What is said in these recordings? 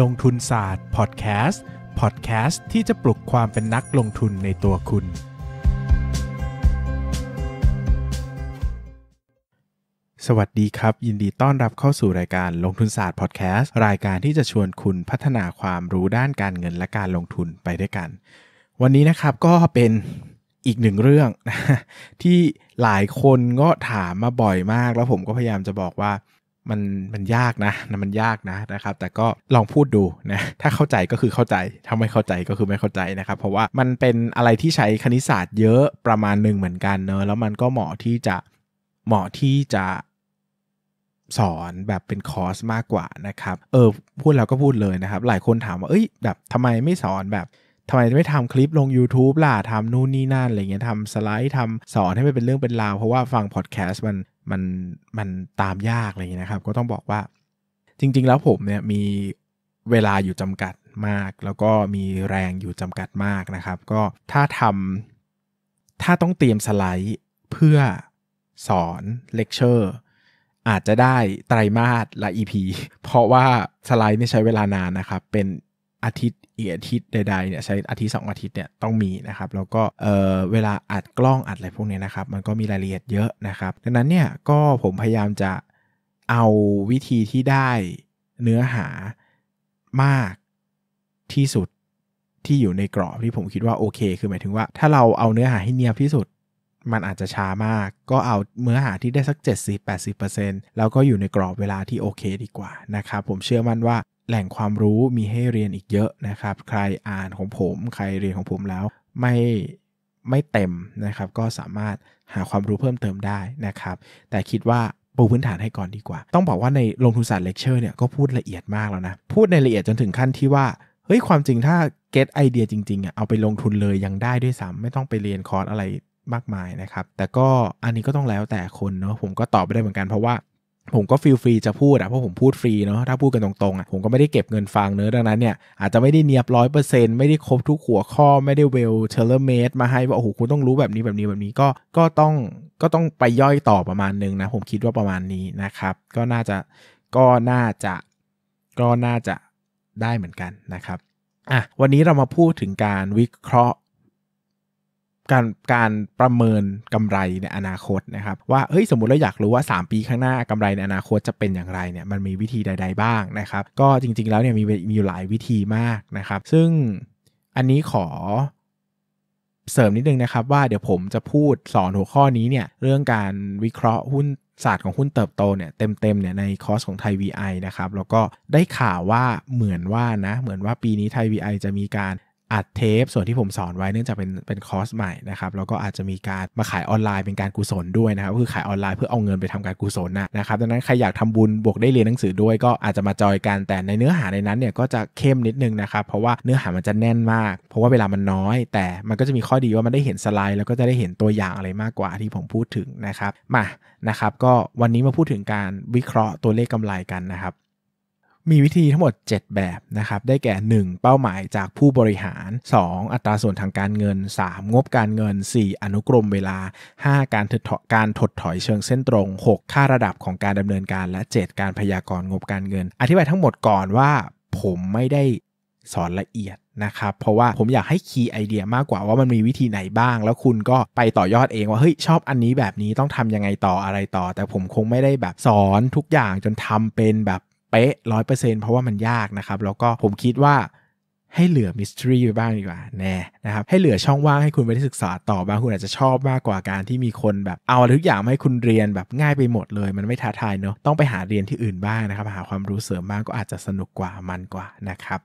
ลงทุนศาสตร์พอดแคสต์พอดแคสต์ที่จะปลุกความเป็นนักลงทุนในตัวคุณ สวัสดีครับยินดีต้อนรับเข้าสู่รายการลงทุนศาสตร์พอดแคสต์รายการที่จะชวนคุณพัฒนาความรู้ด้านการเงินและการลงทุนไปด้วยกัน วันนี้นะครับก็เป็นอีกหนึ่งเรื่องที่หลายคนก็ถามมาบ่อยมากแล้วผมก็พยายามจะบอกว่ามันมันยากนะนะมันยากนะนะครับ แต่ก็ลองพูดดูนะถ้าเข้าใจก็คือเข้าใจถ้าไม่เข้าใจก็คือไม่เข้าใจนะครับ เพราะว่ามันเป็นอะไรที่ใช้คณิตศาสตร์เยอะประมาณหนึ่งเหมือนกันเนอะแล้วมันก็เหมาะที่จะเหมาะที่จะสอนแบบเป็นคอร์สมากกว่านะครับเออพูดแล้วก็พูดเลยนะครับ หลายคนถามว่าเอ้ยแบบทำไมไม่สอนแบบทำไมไม่ทำคลิปลง YouTube ล่ะทำนู่นนี่นั่นอะไรเงี้ยทำสไลด์ทำสอนให้มันเป็นเรื่องเป็นราว เพราะว่าฟังพอดแคสต์มันมันมันตามยากอะไรเงี้ยนะครับ ก็ต้องบอกว่าจริง ๆ แล้วผมเนี่ยมีเวลาอยู่จำกัดมาก แล้วก็มีแรงอยู่จำกัดมากนะครับ ก็ถ้าทำถ้าต้องเตรียมสไลด์เพื่อสอนเลคเชอร์อาจจะได้ไตรมาสละ EP เพราะว่าสไลด์นี่ใช้เวลานานนะครับเป็นอาทิตย์ อีกอาทิตย์ใดๆเนี่ยใช้อาทิตย์ 2 อาทิตย์เนี่ยต้องมีนะครับแล้วก็เออเวลาอัดกล้องอัดอะไรพวกนี้นะครับ มันก็มี รายละเอียดเยอะนะครับดังนั้นเนี่ยก็ผมพยายามจะเอาวิธีที่ได้เนื้อหามากที่สุดที่อยู่ในกรอบที่ผมคิดว่าโอเคคือหมายถึงว่า ถ้าเราเอาเนื้อหาให้เนียบที่สุดมันอาจจะช้ามาก ก็เอาเนื้อหาที่ได้สัก 70-80%แล้วก็อยู่ในกรอบเวลาที่โอเคดีกว่านะครับผมเชื่อมั่นว่าแหล่งความรู้มีให้เรียนอีกเยอะนะครับ ใครอ่านของผม ใครเรียนของผมแล้วไม่ไม่เต็มนะครับก็สามารถหาความรู้เพิ่มเติมได้นะครับ แต่คิดว่าปูพื้นฐานให้ก่อนดีกว่า ต้องบอกว่าในลงทุนศาสตร์เลคเชอร์เนี่ยก็พูดละเอียดมากแล้วนะ พูดในละเอียดจนถึงขั้นที่ว่าเฮ้ยความจริงถ้าเก็ตไอเดียจริงๆอ่ะเอาไปลงทุนเลยยังได้ด้วยซ้ำไม่ต้องไปเรียนคอร์สอะไรมากมายนะครับแต่ก็อันนี้ก็ต้องแล้วแต่คนเนาะผมก็ตอบไม่ได้เหมือนกันเพราะว่าผมก็ฟีลฟรีจะพูดอะเพราะผมพูดฟรีเนาะถ้าพูดกันตรงๆอะผมก็ไม่ได้เก็บเงินฟังเนื้อดังนั้นเนี่ยอาจจะไม่ได้เนียบร้อยเปอร์เซ็นต์ไม่ได้ครบทุกหัวข้อไม่ได้เวลเทเลเมตมาให้ว่าโอ้โหคุณต้องรู้แบบนี้แบบนี้แบบนี้ก็ก็ต้องก็ต้องไปย่อยต่อประมาณนึงนะผมคิดว่าประมาณนี้นะครับ ก็น่าจะก็น่าจะก็น่าจะได้เหมือนกันนะครับอ่ะวันนี้เรามาพูดถึงการวิเคราะห์การการประเมินกำไรในอนาคตนะครับ ว่าเฮ้ยสมมติเราอยากรู้ว่า 3 ปีข้างหน้ากำไรในอนาคตจะเป็นอย่างไรเนี่ยมันมีวิธีใดๆบ้างนะครับ ก็จริงๆแล้วเนี่ยมีมีหลายวิธีมากนะครับ ซึ่งอันนี้ขอเสริมนิดนึงนะครับ ว่าเดี๋ยวผมจะพูดสอนหัวข้อนี้เนี่ยเรื่องการวิเคราะห์หุ้นศาสตร์ของหุ้นเติบโตเนี่ย เต็มๆเนี่ยในคอร์สของไทย VI นะครับแล้วก็ได้ข่าวว่าเหมือนว่านะเหมือนว่าปีนี้ไทย VI จะมีการอัดเทปส่วนที่ผมสอนไว้เนื่องจากเป็นเป็นคอร์สใหม่นะครับแล้วก็อาจจะมีการมาขายออนไลน์เป็นการกุศลด้วยนะครับก็คือขายออนไลน์เพื่อเอาเงินไปทำการกุศลนะนะครับดังนั้นใครอยากทำบุญบวกได้เรียนหนังสือด้วยก็อาจจะมาจอยกันแต่ในเนื้อหาในนั้นเนี่ยก็จะเข้มนิดนึงนะครับเพราะว่าเนื้อหามันจะแน่นมากเพราะว่าเวลามันน้อย แต่มันก็จะมีข้อดีว่ามันได้เห็นสไลด์ แล้วก็จะได้เห็นตัวอย่างอะไรมากกว่าที่ผมพูดถึงนะครับมานะครับ ก็วันนี้มาพูดถึงการวิเคราะห์ตัวเลขกำไรกันนะครับมีวิธีทั้งหมด 7 แบบนะครับ ได้แก่ 1. เป้าหมายจากผู้บริหาร 2. อัตราส่วนทางการเงิน 3. งบการเงิน 4. อนุกรมเวลา 5. การถดการถดถอยเชิงเส้นตรง 6. ค่าระดับของการดำเนินการและ 7. การพยากรณ์งบการเงิน อธิบายทั้งหมดก่อนว่าผมไม่ได้สอนละเอียดนะครับ เพราะว่าผมอยากให้คีย์ไอเดียมากกว่าว่ามันมีวิธีไหนบ้าง แล้วคุณก็ไปต่อยอดเองว่าเฮ้ยชอบอันนี้แบบนี้ต้องทำยังไงต่ออะไรต่อ แต่ผมคงไม่ได้แบบสอนทุกอย่างจนทำเป็นแบบเป๊ะร้อยเปอร์เซ็นเพราะว่ามันยากนะครับแล้วก็ผมคิดว่าให้เหลือมิสทรีไปบ้างดีกว่าแน่นะครับให้เหลือช่องว่างให้คุณไปศึกษาต่อบ้างคุณอาจจะชอบมากกว่าการที่มีคนแบบเอาทุกอย่างให้คุณเรียนแบบง่ายไปหมดเลย มันไม่ท้าทายเนาะต้องไปหาเรียนที่อื่นบ้างนะครับ หาความรู้เสริมบ้างก็อาจจะสนุกกว่ามันกว่านะครับ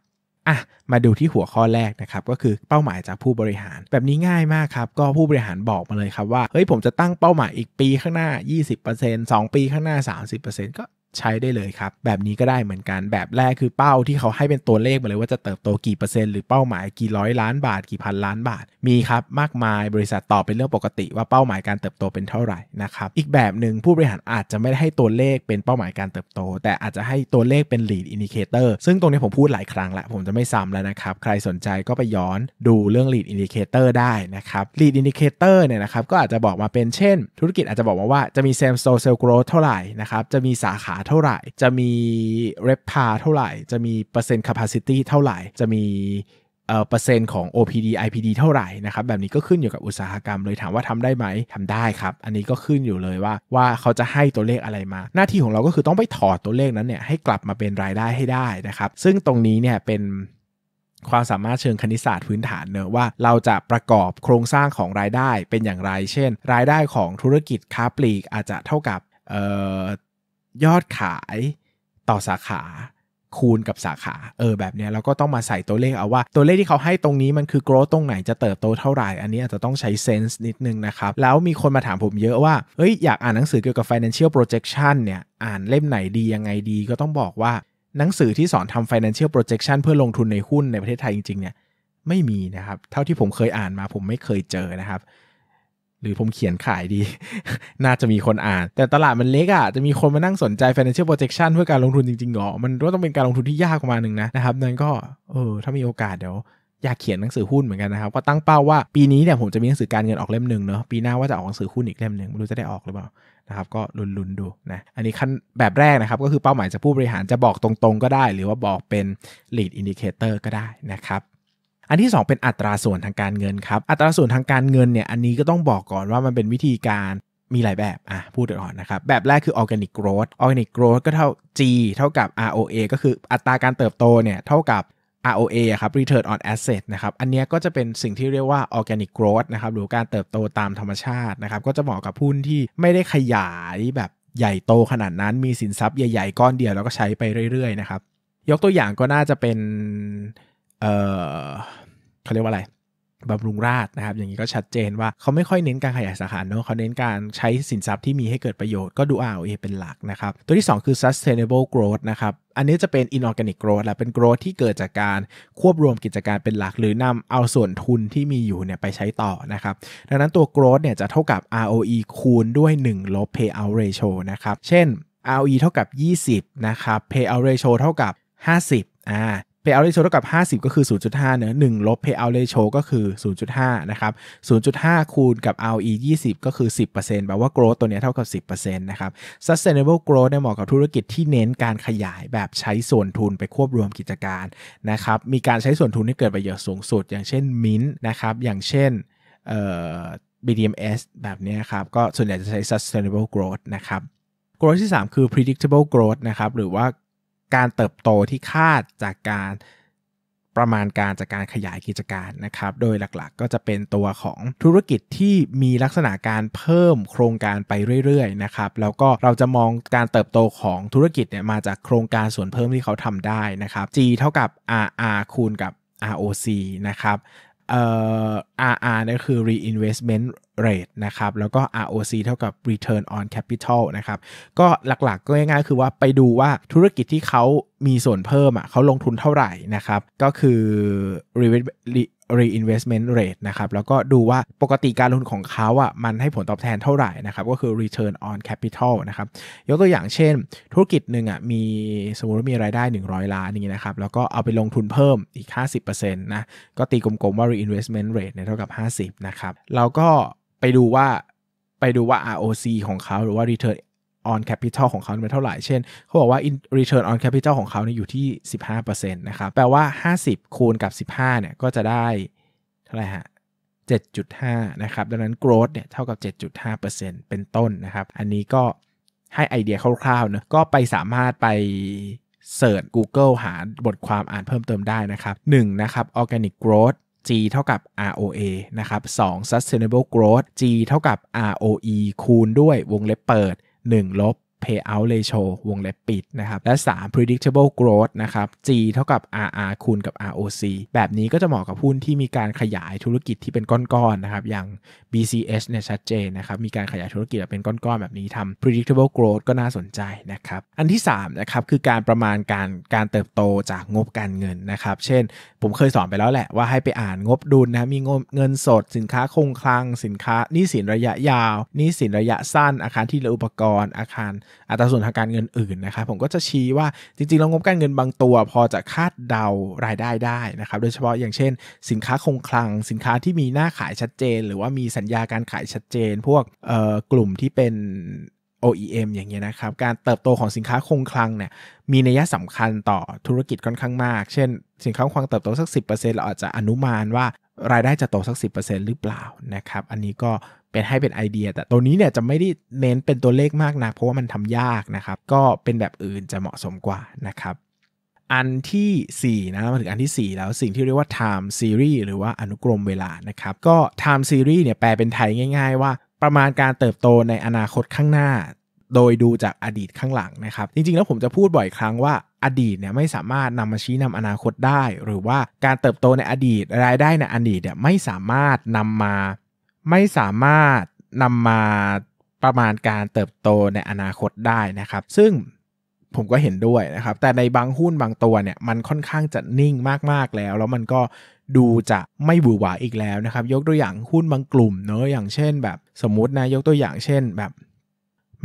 อ่ะมาดูที่หัวข้อแรกนะครับก็คือเป้าหมายจากผู้บริหารแบบนี้ง่ายมากครับก็ผู้บริหารบอกมาเลยครับว่าเฮ้ยผมจะตั้งเป้าหมายอีกปีข้างหน้า 20% 2 ปีข้างหน้า30%ก็ใช้ได้เลยครับแบบนี้ก็ได้เหมือนกันแบบแรกคือเป้าที่เขาให้เป็นตัวเลขมาเลยว่าจะเติบโตกี่เปอร์เซ็นต์หรือเป้าหมายกี่ร้อยล้านบาทกี่พันล้านบาทมีครับมากมายบริษัทตอบเป็นเรื่องปกติว่าเป้าหมายการเติบโตเป็นเท่าไหร่นะครับอีกแบบหนึ่งผู้บริหารอาจจะไม่ได้ให้ตัวเลขเป็นเป้าหมายการเติบโต แต่อาจจะให้ตัวเลขเป็น lead indicator ซึ่งตรงนี้ผมพูดหลายครั้งแล้วผมจะไม่ซ้ำแล้วนะครับใครสนใจก็ไปย้อนดูเรื่อง lead indicator ได้นะครับ lead indicator เนี่ยนะครับก็อาจจะบอกมาเป็นเช่น ธุรกิจอาจจะบอกมาว่าจะมี same store sales growth เท่าไหร่นะครับจะมีสาขาเท่าไหร่จะมีเรปพาเท่าไหร่จะมีเปอร์เซ็นต์แคปซิตี้เท่าไหร่จะมีเอ่อเปอร์เซ็นต์ของ OPD IPD เท่าไหร่นะครับแบบนี้ก็ขึ้นอยู่กับอุตสาหกรรมเลยถามว่าทำได้ไหมทำได้ครับ อันนี้ก็ขึ้นอยู่เลยว่าว่าเขาจะให้ตัวเลขอะไรมา หน้าที่ของเราก็คือต้องไปถอดตัวเลขนั้นเนี่ยให้กลับมาเป็นรายได้ให้ได้นะครับซึ่งตรงนี้เนี่ยเป็นความสามารถเชิงคณิตศาสตร์พื้นฐานเนอะว่าเราจะประกอบโครงสร้างของรายได้เป็นอย่างไร เช่น รายได้ของธุรกิจค้าปลีกอาจจะเท่ากับยอดขายต่อสาขาคูณกับสาขาเออแบบนี้เราก็ต้องมาใส่ตัวเลขเอาว่า ตัวเลขที่เขาให้ตรงนี้มันคือโกร h ตรงไหน จะเติบโตเท่าไหร่ อันนี้อาจจะต้องใช้เซนส์นิดนึงนะครับ แล้วมีคนมาถามผมเยอะว่าเฮ้ยอยากอ่านหนังสือเกี่ยวกับ financial projection เนี่ยอ่านเล่มไหนดียังไงดี ก็ต้องบอกว่า หนังสือที่สอนทำ financial projection เพื่อลงทุนในหุ้นในประเทศไทยจริงๆเนี่ยไม่มีนะครับเท่าที่ผมเคยอ่านมาผมไม่เคยเจอนะครับหรือผมเขียนขายดี น่าจะมีคนอ่านแต่ตลาดมันเล็กอะ่ะจะมีคนมานั่งสนใจ financial projection เพื่อการลงทุนจริงๆหรอมัน ก็ต้องเป็นการลงทุนที่ยากประมาณหนึ่งนะนะครับนั้นก็เออ ถ้ามีโอกาสเดี๋ยวอยากเขียนหนังสือหุ้นเหมือนกันนะครับก็ตั้งเป้าว่าปีนี้เนี่ยผมจะมีหนังสือการเงินออกเล่มหนึ่งเนาะปีหน้าว่าจะออกหนังสือหุ้นอีกเล่มหนึ่งไม่รู้จะได้ออกหรือเปล่านะครับ ก็ลุนล้นๆดูนะ อันนี้ขั้นแบบแรกนะครับ ก็คือเป้าหมายจะผู้บริหารจะบอกตรงๆ ก็ได้ หรือว่าบอกเป็น lead indicator ก็ได้นะครับอันที่ 2เป็นอัตราส่วนทางการเงินครับ อัตราส่วนทางการเงินเนี่ยอันนี้ก็ต้องบอกก่อนว่ามันเป็นวิธีการมีหลายแบบ อ่ะพูดก่อนนะครับ แบบแรกคือ organic growth organic growth ก็เท่า G เท่ากับ ROA ก็คืออัตราการเติบโตเนี่ยเท่ากับ ROA ครับ return on asset นะครับอันนี้ก็จะเป็นสิ่งที่เรียกว่า organic growth นะครับหรือการเติบโตตามธรรมชาตินะครับก็จะเหมาะกับหุ้นที่ไม่ได้ขยายแบบใหญ่โตขนาดนั้นมีสินทรัพย์ใหญ่ๆก้อนเดียวแล้วก็ใช้ไปเรื่อยๆนะครับยกตัวอย่างก็น่าจะเป็นเขาเรียกว่าอะไร บำรุงราชนะครับ อย่างนี้ก็ชัดเจนว่าเขาไม่ค่อยเน้นการขยายสาขาเนอะเขาเน้นการใช้สินทรัพย์ที่มีให้เกิดประโยชน์ก็ดู r าวเป็นหลักนะครับ ตัวที่ 2 คือ sustainable growth นะครับ อันนี้จะเป็น inorganic growth และเป็น growth ที่เกิดจากการควบรวมกิจการเป็นหลัก หรือนำเอาส่วนทุนที่มีอยู่เนี่ยไปใช้ต่อนะครับ ดังนั้นตัว growth เนี่ยจะเท่ากับ ROE คูณด้วย1ลบ payout ratio นะครับเช่น ROE เท่ากับ 20นะครับ payout ratio เท่ากับ 50อ่า payout ratio เท่ากับ 50 ก็คือ 0.5เนอะ1ลบ payout ratio ก็คือ 0.5 นะครับ 0.5 คูณกับ ROE 20 ก็คือ 10%แปลว่า growth ตัวนี้เท่ากับ 10%นะครับ sustainable growth เนี่ยเหมาะกับธุรกิจที่เน้นการขยายแบบใช้ส่วนทุนไปควบรวมกิจการนะครับมีการใช้ส่วนทุนที่เกิดประโยชน์สูงสุด อย่างเช่น Mint นะครับ อย่างเช่นเอ่อ BDMs แบบนี้ครับ ก็ส่วนใหญ่จะใช้ sustainable growth นะครับ growth ที่ 3 คือ predictable growth นะครับหรือว่าการเติบโตที่คาดจากการประมาณการจากการขยายกิจการนะครับ โดยหลักๆก็จะเป็นตัวของธุรกิจที่มีลักษณะการเพิ่ม โครงการไปเรื่อยๆนะครับ แล้วก็เราจะมองการเติบโตของธุรกิจเนี่ยมาจากโครงการส่วนเพิ่มที่เขาทำได้นะครับ G เท่ากับ RR คูณกับ ROC นะครับเอ่อ RR นี่คือ reinvestment rate นะครับ แล้วก็ ROC เท่ากับ return on capital นะครับ ก็หลักๆกก็ง่ายๆคือว่าไปดูว่าธุรกิจที่เขามีส่วนเพิ่มอ่ะเขาลงทุนเท่าไหร่นะครับ ก็คือ revenue reinvestment rate นะครับแล้วก็ดูว่าปกติการลงทุนของเขาอ่ะมันให้ผลตอบแทนเท่าไหร่นะครับก็คือ return on capital นะครับยกตัวอย่างเช่น ธุรกิจหนึ่งอ่ะมีสมมติว่ามีรายได้ 100 ล้านนี้นะครับแล้วก็เอาไปลงทุนเพิ่มอีก 50%นะก็ตีกลมๆว่า reinvestment rate เนี่ยเท่ากับ 50 นะครับเราก็ไปดูว่าไปดูว่า ROC ของเขาหรือว่า return on capital ของเขาเป็นเท่าไหร่เช่น เขาบอกว่า return on capital ของเขาเนี่ยอยู่ที่ 15%นะครับ แปลว่า 50 คูณกับ 15เนี่ยก็จะได้เท่าไหร่ฮะ7.5 นะครับ ดังนั้น growth เนี่ยเท่ากับ 7.5%เป็นต้นนะครับ อันนี้ก็ให้ไอเดียคร่าวๆเนะก็ไปสามารถไปเสิร์ช Google หาบทความอ่านเพิ่มเติมได้นะครับ1นะครับ organic growth G เท่ากับ ROA นะครับ2 sustainable growth G เท่ากับ ROE คูณด้วยวงเล็บเปิด1ลบ payout ratio วงเล็บปิดนะครับ และ 3 predictable growth นะครับ G เท่ากับ RR คูณกับ ROC แบบนี้ก็จะเหมาะกับหุ้นที่มีการขยายธุรกิจที่เป็นก้อนๆนะครับ อย่าง BCS เนี่ยชัดเจนนะครับ มีการขยายธุรกิจแบบเป็นก้อนๆแบบนี้ทำ predictable growth ก็น่าสนใจนะครับ อันที่3นะครับ คือการประมาณการการเติบโตจากงบการเงินนะครับ เช่น ผมเคยสอนไปแล้วแหละว่าให้ไปอ่านงบดุลนะ มีงบเงินสดสินค้าคงคลังสินค้านี่สินระยะยาวนี่สินระยะสั้นอาคารที่เหลืออุปกรณ์อาคารอัตราส่วนทางการเงินอื่นนะครับ ผมก็จะชี้ว่าจริงๆเรางบการเงินบางตัว พอจะคาดเดารายได้ได้นะครับโดยเฉพาะอย่างเช่นสินค้าคงคลัง สินค้าที่มีหน้าขายชัดเจน หรือว่ามีสัญญาการขายชัดเจน พวกกลุ่มที่เป็น OEM อย่างเงี้ยนะครับ การเติบโตของสินค้าคงคลังเนี่ยมีนัยสำคัญต่อธุรกิจค่อนข้าง มากเช่นสินค้าคงลังเติบโตสัก10%เราอาจจะอนุมานว่า รายได้จะโตสัก10%หรือเปล่านะครับ อันนี้ก็เป็นให้เป็นไอเดียแต่ตัวนี้เนี่ยจะไม่ได้เน้นเป็นตัวเลขมากนะเพราะว่ามันทำยากนะครับก็เป็นแบบอื่นจะเหมาะสมกว่านะครับอันที่4นะมาถึงอันที่ 4 แล้วสิ่งที่เรียกว่า time series หรือว่าอนุกรมเวลานะครับก็ time series เนี่ยแปลเป็นไทยง่ายๆว่าประมาณการเติบโตในอนาคตข้างหน้า โดยดูจากอดีตข้างหลังนะครับ จริงๆแล้วผมจะพูดบ่อยครั้งว่าอดีตเนี่ยไม่สามารถนำมาชี้นำอนาคตได้ หรือว่าการเติบโตในอดีตรายได้ในอดีตเนี่ยไม่สามารถนำมาไม่สามารถนำมาประมาณการเติบโตในอนาคตได้นะครับ ซึ่งผมก็เห็นด้วยนะครับ แต่ในบางหุ้นบางตัวเนี่ย มันค่อนข้างจะนิ่งมากๆแล้ว แล้วมันก็ดูจะไม่บูหวาอีกแล้วนะครับ ยกตัวอย่างหุ้นบางกลุ่มเนอะอย่างเช่นแบบสมมตินะยกตัวอย่างเช่นแบบ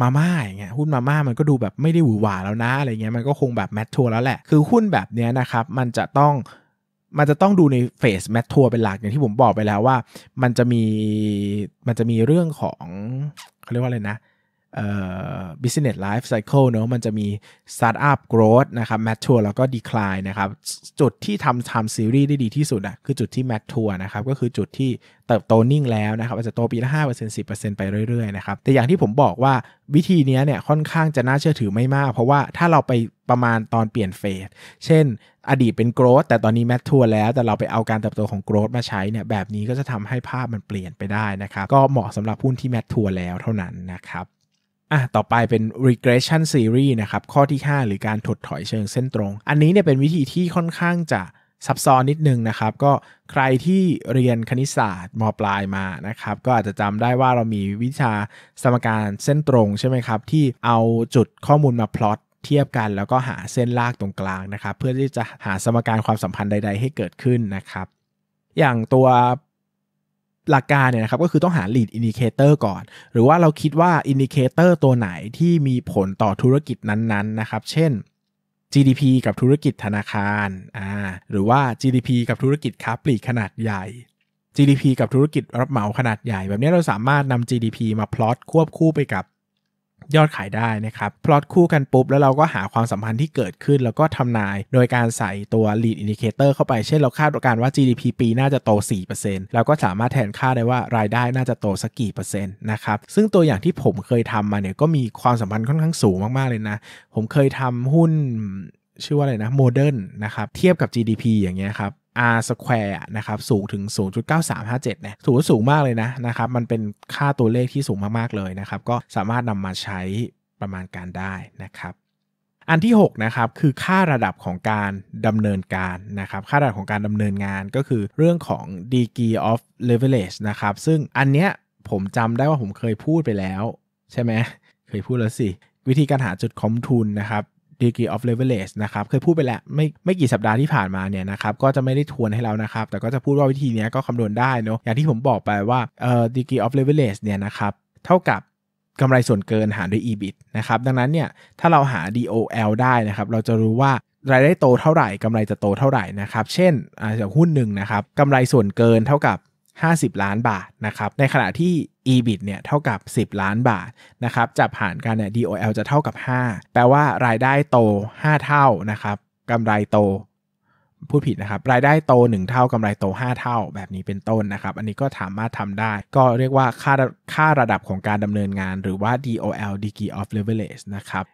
มาม่าอย่างเงี้ยหุ้นมาม่ามันก็ดูแบบไม่ได้หวือหวาแล้วนะอะไรเงี้ยมันก็คงแบบแมททัวแล้วแหละ คือหุ้นแบบเนี้ยนะครับ มันจะต้องมันจะต้องดูในเฟสแมททัวร์เป็นหลักอย่างที่ผมบอกไปแล้วว่ามันจะมีมันจะมีเรื่องของเขาเรียกว่าอะไรนะเอ่อ business life cycle เนาะมันจะมี startup growth นะครับ mature แล้วก็ decline นะครับจุดที่ทำทำซีรีส์ได้ดีที่สุดอะคือจุดที่ mature นะครับก็คือจุดที่เติบโตนิ่งแล้วนะครับอาจจะโตปีละ5% 10%ไปเรื่อยๆนะครับแต่อย่างที่ผมบอกว่าวิธีนี้เนี่ยค่อนข้างจะน่าเชื่อถือไม่มาก เพราะว่าถ้าเราไปประมาณตอนเปลี่ยนเฟสเช่นอดีตเป็นโกรดแต่ตอนนี้แมททัวร์แล้วแต่เราไปเอาการเติบโตของโกรดมาใช้เนี่ยแบบนี้ก็จะทำให้ภาพมันเปลี่ยนไปได้นะครับ ก็เหมาะสำหรับหุ้นที่แมททัวร์แล้วเท่านั้นนะครับอ่ะต่อไปเป็น regression series นะครับข้อที่ 5 หรือการถดถอยเชิงเส้นตรง อันนี้เนี่ยเป็นวิธีที่ค่อนข้างจะซับซ้อนนิดนึงนะครับ ก็ใครที่เรียนคณิตศาสตร์มปลายมานะครับ ก็อาจจะจำได้ว่าเรามีวิชาสมการเส้นตรงใช่ไหมครับที่เอาจุดข้อมูลมาพลอตเทียบกันแล้วก็หาเส้นลากตรงกลางนะครับ เพื่อที่จะหาสมการความสัมพันธ์ใดๆให้เกิดขึ้นนะครับ อย่างตัวหลักการเนี่ยนะครับก็คือต้องหา lead indicator ก่อน หรือว่าเราคิดว่า indicator ตัวไหนที่มีผลต่อธุรกิจนั้นๆนะครับเช่น GDP กับธุรกิจธนาคารอ่าหรือว่า GDP กับธุรกิจค้าปลีกขนาดใหญ่ GDP กับธุรกิจรับเหมาขนาดใหญ่ แบบนี้เราสามารถนำ GDP มาพลอตควบคู่ไปกับยอดขายได้นะครับ พลอตคู่กันปุ๊บ แล้วเราก็หาความสัมพันธ์ที่เกิดขึ้นแล้วก็ทำนายโดยการใส่ตัว lead indicator เข้าไป เช่นเราคาดการว่า GDP ปีน่าจะโต4%เราก็สามารถแทนค่าได้ว่ารายได้น่าจะโตสักกี่เปอร์เซ็นต์นะครับ ซึ่งตัวอย่างที่ผมเคยทำมาเนี่ยก็มีความสัมพันธ์ค่อนข้างสูงมาก ๆ เลยนะ ผมเคยทำหุ้นชื่อว่าอะไรนะโมเดิร์นนะครับ เทียบกับ GDP อย่างเงี้ยครับ R square นะครับสูงถึง 0.9357นะถือว่าสูงมากเลยนะนะครับ มันเป็นค่าตัวเลขที่สูงมาก ๆ เลยนะครับ ก็สามารถนำมาใช้ประมาณการได้นะครับ อันที่ 6 นะครับคือค่าระดับของการดำเนินการนะครับ ค่าระดับของการดำเนินงานก็คือเรื่องของ degree of leverage นะครับ ซึ่งอันเนี้ยผมจำได้ว่าผมเคยพูดไปแล้ว ใช่ไหมเคยพูดแล้วสิ วิธีการหาจุดคอมทุนนะครับ degree of leverage นะครับเคยพูดไปแล้วไม่ไม่กี่สัปดาห์ที่ผ่านมาเนี่ยนะครับก็จะไม่ได้ทวนให้เรานะครับแต่ก็จะพูดว่าวิธีนี้ก็คำนวณได้เนาะอย่างที่ผมบอกไปว่าเอ่อ degree of leverage เนี่ยนะครับเท่ากับกำไรส่วนเกินหารด้วย EBIT นะครับดังนั้นเนี่ยถ้าเราหา DOL ได้นะครับเราจะรู้ว่ารายได้โตเท่าไหร่กำไรจะโตเท่าไหร่นะครับเช่นอ่าหุ้นหนึ่งนะครับกำไรส่วนเกินเท่ากับ50 ล้านบาทนะครับในขณะที่ EBIT เนี่ยเท่ากับ 10 ล้านบาทนะครับจับหารกันเนี่ย DOL จะเท่ากับ 5แปลว่ารายได้โต 5 เท่านะครับกำไรโต พูดผิดนะครับ รายได้โต 1 เท่ากำไรโต 5 เท่าแบบนี้เป็นต้นนะครับ อันนี้ก็สามารถทำได้ ก็เรียกว่าค่าค่าระดับของการดำเนินงานหรือว่า DOL Degree of Leverage นะครับ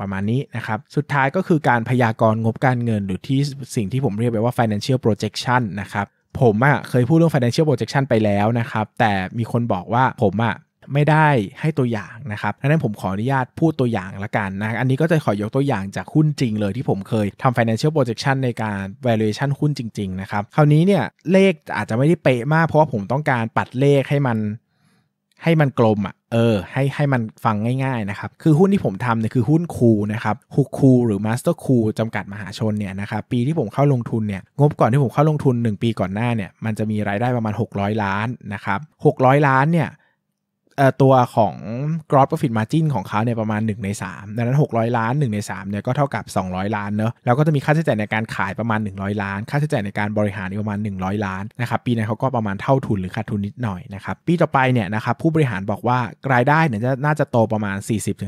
ประมาณนี้นะครับ สุดท้ายก็คือการพยากรณ์งบการเงิน หรือที่สิ่งที่ผมเรียกไปว่า financial projection นะครับผมอะ่ะเคยพูดเรื่อง financial projection ไปแล้วนะครับ แต่มีคนบอกว่าผมอะ่ะไม่ได้ให้ตัวอย่างนะครับดังนั้นผมขออนุญาตพูดตัวอย่างละกันนะอันนี้ก็จะขอยกตัวอย่างจากหุ้นจริงเลยที่ผมเคยทำ financial projection ในการ valuation หุ้นจริงๆ นะครับคราวนี้เนี่ย เลขอาจจะไม่ได้เป๊ะมาก เพราะว่าผมต้องการปัดเลขให้มันให้มันกลมอ่ะเออให้ให้มันฟังง่าย ๆ นะครับ คือหุ้นที่ผมทำเนี่ยคือหุ้นคูนะครับฮกคูหรือมาสเตอร์คูจำกัดมหาชนเนี่ยนะครับปีที่ผมเข้าลงทุนเนี่ยงบก่อนที่ผมเข้าลงทุน 1 ปีก่อนหน้าเนี่ยมันจะมีรายได้ประมาณ 600 ล้าน นะครับ 600 ล้านเนี่ยตัวของ gross profit margin ของเขาเนี่ยประมาณ 1 ใน 3 ดังนั้น 600 ล้าน 1 ใน3เนี่ยก็เท่ากับ 200 ล้านเนาะแล้วก็จะมีค่าใช้จ่ายในการขายประมาณ 100 ล้าน ค่าใช้จ่ายในการบริหารอีกประมาณ 100 ล้านนะครับปีนั้นเขาก็ประมาณเท่าทุนหรือขาดทุนนิดหน่อยนะครับปีต่อไปเนี่ยนะครับผู้บริหารบอกว่า รายได้เนี่ยน่าจะโตประมาณ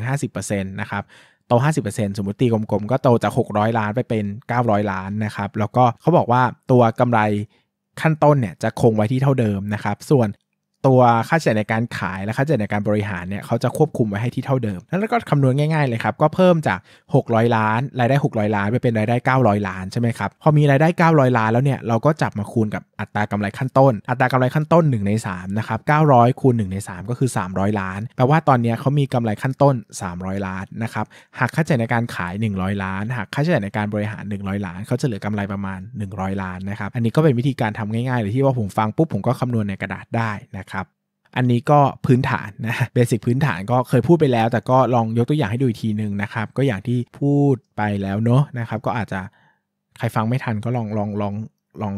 40-50%นะครับโต 50%สมมติตีกลมๆ ก็โตจาก 600ล้านไปเป็น 900ล้านนะครับแล้วก็เขาบอกว่าตัวกำไรขั้นต้นเนี่ยจะคงไว้ที่เท่าเดิมนะครับส่วนตัวค่าใช้จ่ายในการขายและค่าใช้จ่ายในการบริหาร เนี่ยเขาจะควบคุมไว้ให้ที่เท่าเดิม แล้วก็คำนวณง่ายๆเลยครับก็เพิ่มจาก 600 ล้านรายได้600ล้านไปเป็นรายได้900ล้านใช่ไหมครับพอมีรายได้900ล้านแล้วเนี่ยเราก็จับมาคูณกับอัตรากำไรขั้นต้นอัตรากำไรขั้นต้น1ใน3นะครับ900คูณ1ใน 3 ก็คือ 300 ล้านแปลว่าตอนนี้เขามีกำไรขั้นต้น 300 ล้านนะครับหากค่าใช้จ่ายในการขาย 100 ล้านหากค่าใช้จ่ายในการบริหาร 100 ล้านเขาจะเหลือกำไรประมาณ 100 ล้านนะครับอันนี้ก็เป็นวิธีการทำง่ายๆเลยที่ว่าผมฟังปุ๊บผมก็คำนวณในกระดาษได้นะอันนี้ก็พื้นฐานนะเบสิกพื้นฐานก็เคยพูดไปแล้ว แต่ก็ลองยกตัวอย่างให้ดูอีกทีหนึ่งนะครับก็อย่างที่พูดไปแล้วเนอะนะครับก็อาจจะใครฟังไม่ทันก็ลองลองลองลอง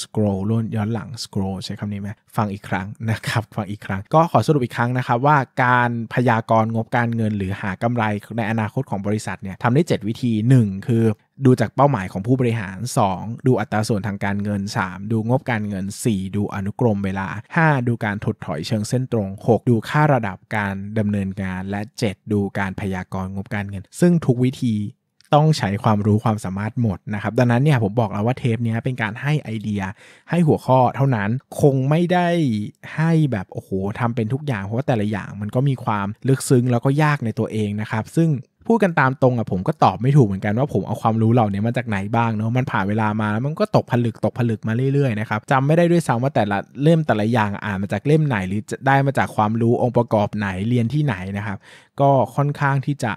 สครอลล่นย้อนหลังสครอลใช้คำนี้ไหมฟังอีกครั้งนะครับฟังอีกครั้ง ก็ขอสรุปอีกครั้งนะครับว่าการพยากรณ์งบการเงินหรือหากำไรในอนาคตของบริษัทเนี่ยทำได้ 7 วิธี 1 คือดูจากเป้าหมายของผู้บริหาร 2. ดูอัตราส่วนทางการเงิน 3. ดูงบการเงิน 4. ดูอนุกรมเวลา 5. ดูการถดถอยเชิงเส้นตรง 6. ดูค่าระดับการดำเนินงาน และ 7. ดูการพยากรณ์งบการเงิน ซึ่งทุกวิธีต้องใช้ความรู้ความสามารถหมดนะครับ ดังนั้นเนี่ยผมบอกแล้วว่าเทปนี้เป็นการให้ไอเดียให้หัวข้อเท่านั้น คงไม่ได้ให้แบบโอ้โหทำเป็นทุกอย่าง เพราะว่าแต่ละอย่างมันก็มีความลึกซึ้งแล้วก็ยากในตัวเองนะครับ ซึ่งพูดกันตามตรงอะผมก็ตอบไม่ถูกเหมือนกันว่าผมเอาความรู้เหล่านี้มาจากไหนบ้างเนาะมันผ่านเวลามาแล้วมันก็ตกผลึกตกผลึกมาเรื่อยๆนะครับจำไม่ได้ด้วยซ้ำว่าแต่ละเล่มแต่ละอย่างอ่านมาจากเล่มไหนหรือได้มาจากความรู้องค์ประกอบไหนเรียนที่ไหนนะครับก็ค่อนข้างที่จะ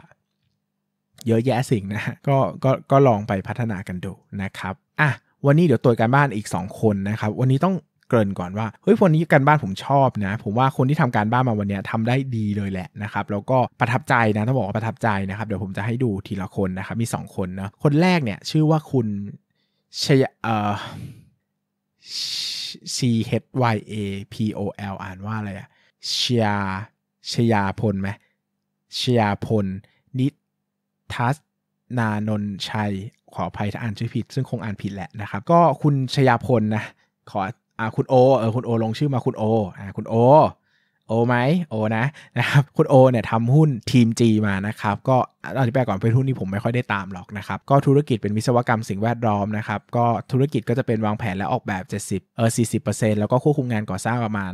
เยอะแยะสิ่งนะก็ก็ก็ลองไปพัฒนากันดูนะครับอ่ะวันนี้เดี๋ยวตัวการบ้านอีก 2 คนนะครับ วันนี้ต้องเกริ่นก่อนว่าเฮ้ยวันนี้การบ้านผมชอบนะผมว่าคนที่ทำการบ้านมาวันนี้ทำได้ดีเลยแหละนะครับแล้วก็ประทับใจนะถ้าบอกว่าประทับใจนะครับเดี๋ยวผมจะให้ดูทีละคนนะครับมี2คนนะคนแรกเนี่ย ชื่อว่าคุณชยเอ่อ C H Y A P O L อ่านว่าอะไรอะเชียชยาพลไหมเชียพลนิทัสนานนชัย ขออภัยถ้าอ่านชื่อผิด ซึ่งคงอ่านผิดแหละนะครับก็คุณชยาพลนะ ขออ่าคุณโอเออคุณโอลงชื่อมาคุณโออ่าคุณโอโอไหมโอนะนะครับคุณโอเนี่ยทำหุ้นทีม G มานะครับก็อธิบายก่อนเป็นหุ้นที่ผมไม่ค่อยได้ตามหรอกนะครับก็ธุรกิจเป็นวิศวกรรมสิ่งแวดล้อมนะครับก็ธุรกิจก็จะเป็นวางแผนและออกแบบ 70เออ40 แล้วก็ควบคุมงานก่อสร้างประมาณ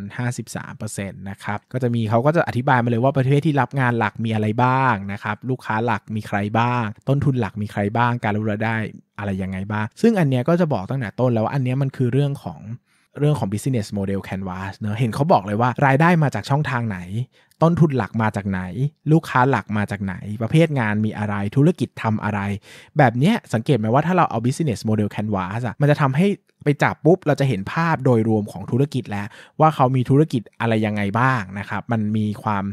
53นะครับก็จะมีเขาก็จะอธิบายมาเลยว่าประเทศที่รับงานหลักมีอะไรบ้างนะครับลูกค้าหลักมีใครบ้าง ต้นทุนหลักมีใครบ้าง การรับรายได้อะไรยังไงบ้างซึ่งอันเนี้ยก็จะบอกตั้งแต่ต้นแล้วว่าอันเนี้ยมันคือเรื่องของเรื่องของ business model canvas เนอะเห็นเขาบอกเลยว่ารายได้มาจากช่องทางไหน ต้นทุนหลักมาจากไหน ลูกค้าหลักมาจากไหน ประเภทงานมีอะไร ธุรกิจทำอะไร แบบเนี้ยสังเกตไหมว่าถ้าเราเอา business model canvas มันจะทำให้ไปจับปุ๊บ เราจะเห็นภาพโดยรวมของธุรกิจแล้วว่าเขามีธุรกิจอะไรยังไงบ้างนะครับ มันมีความ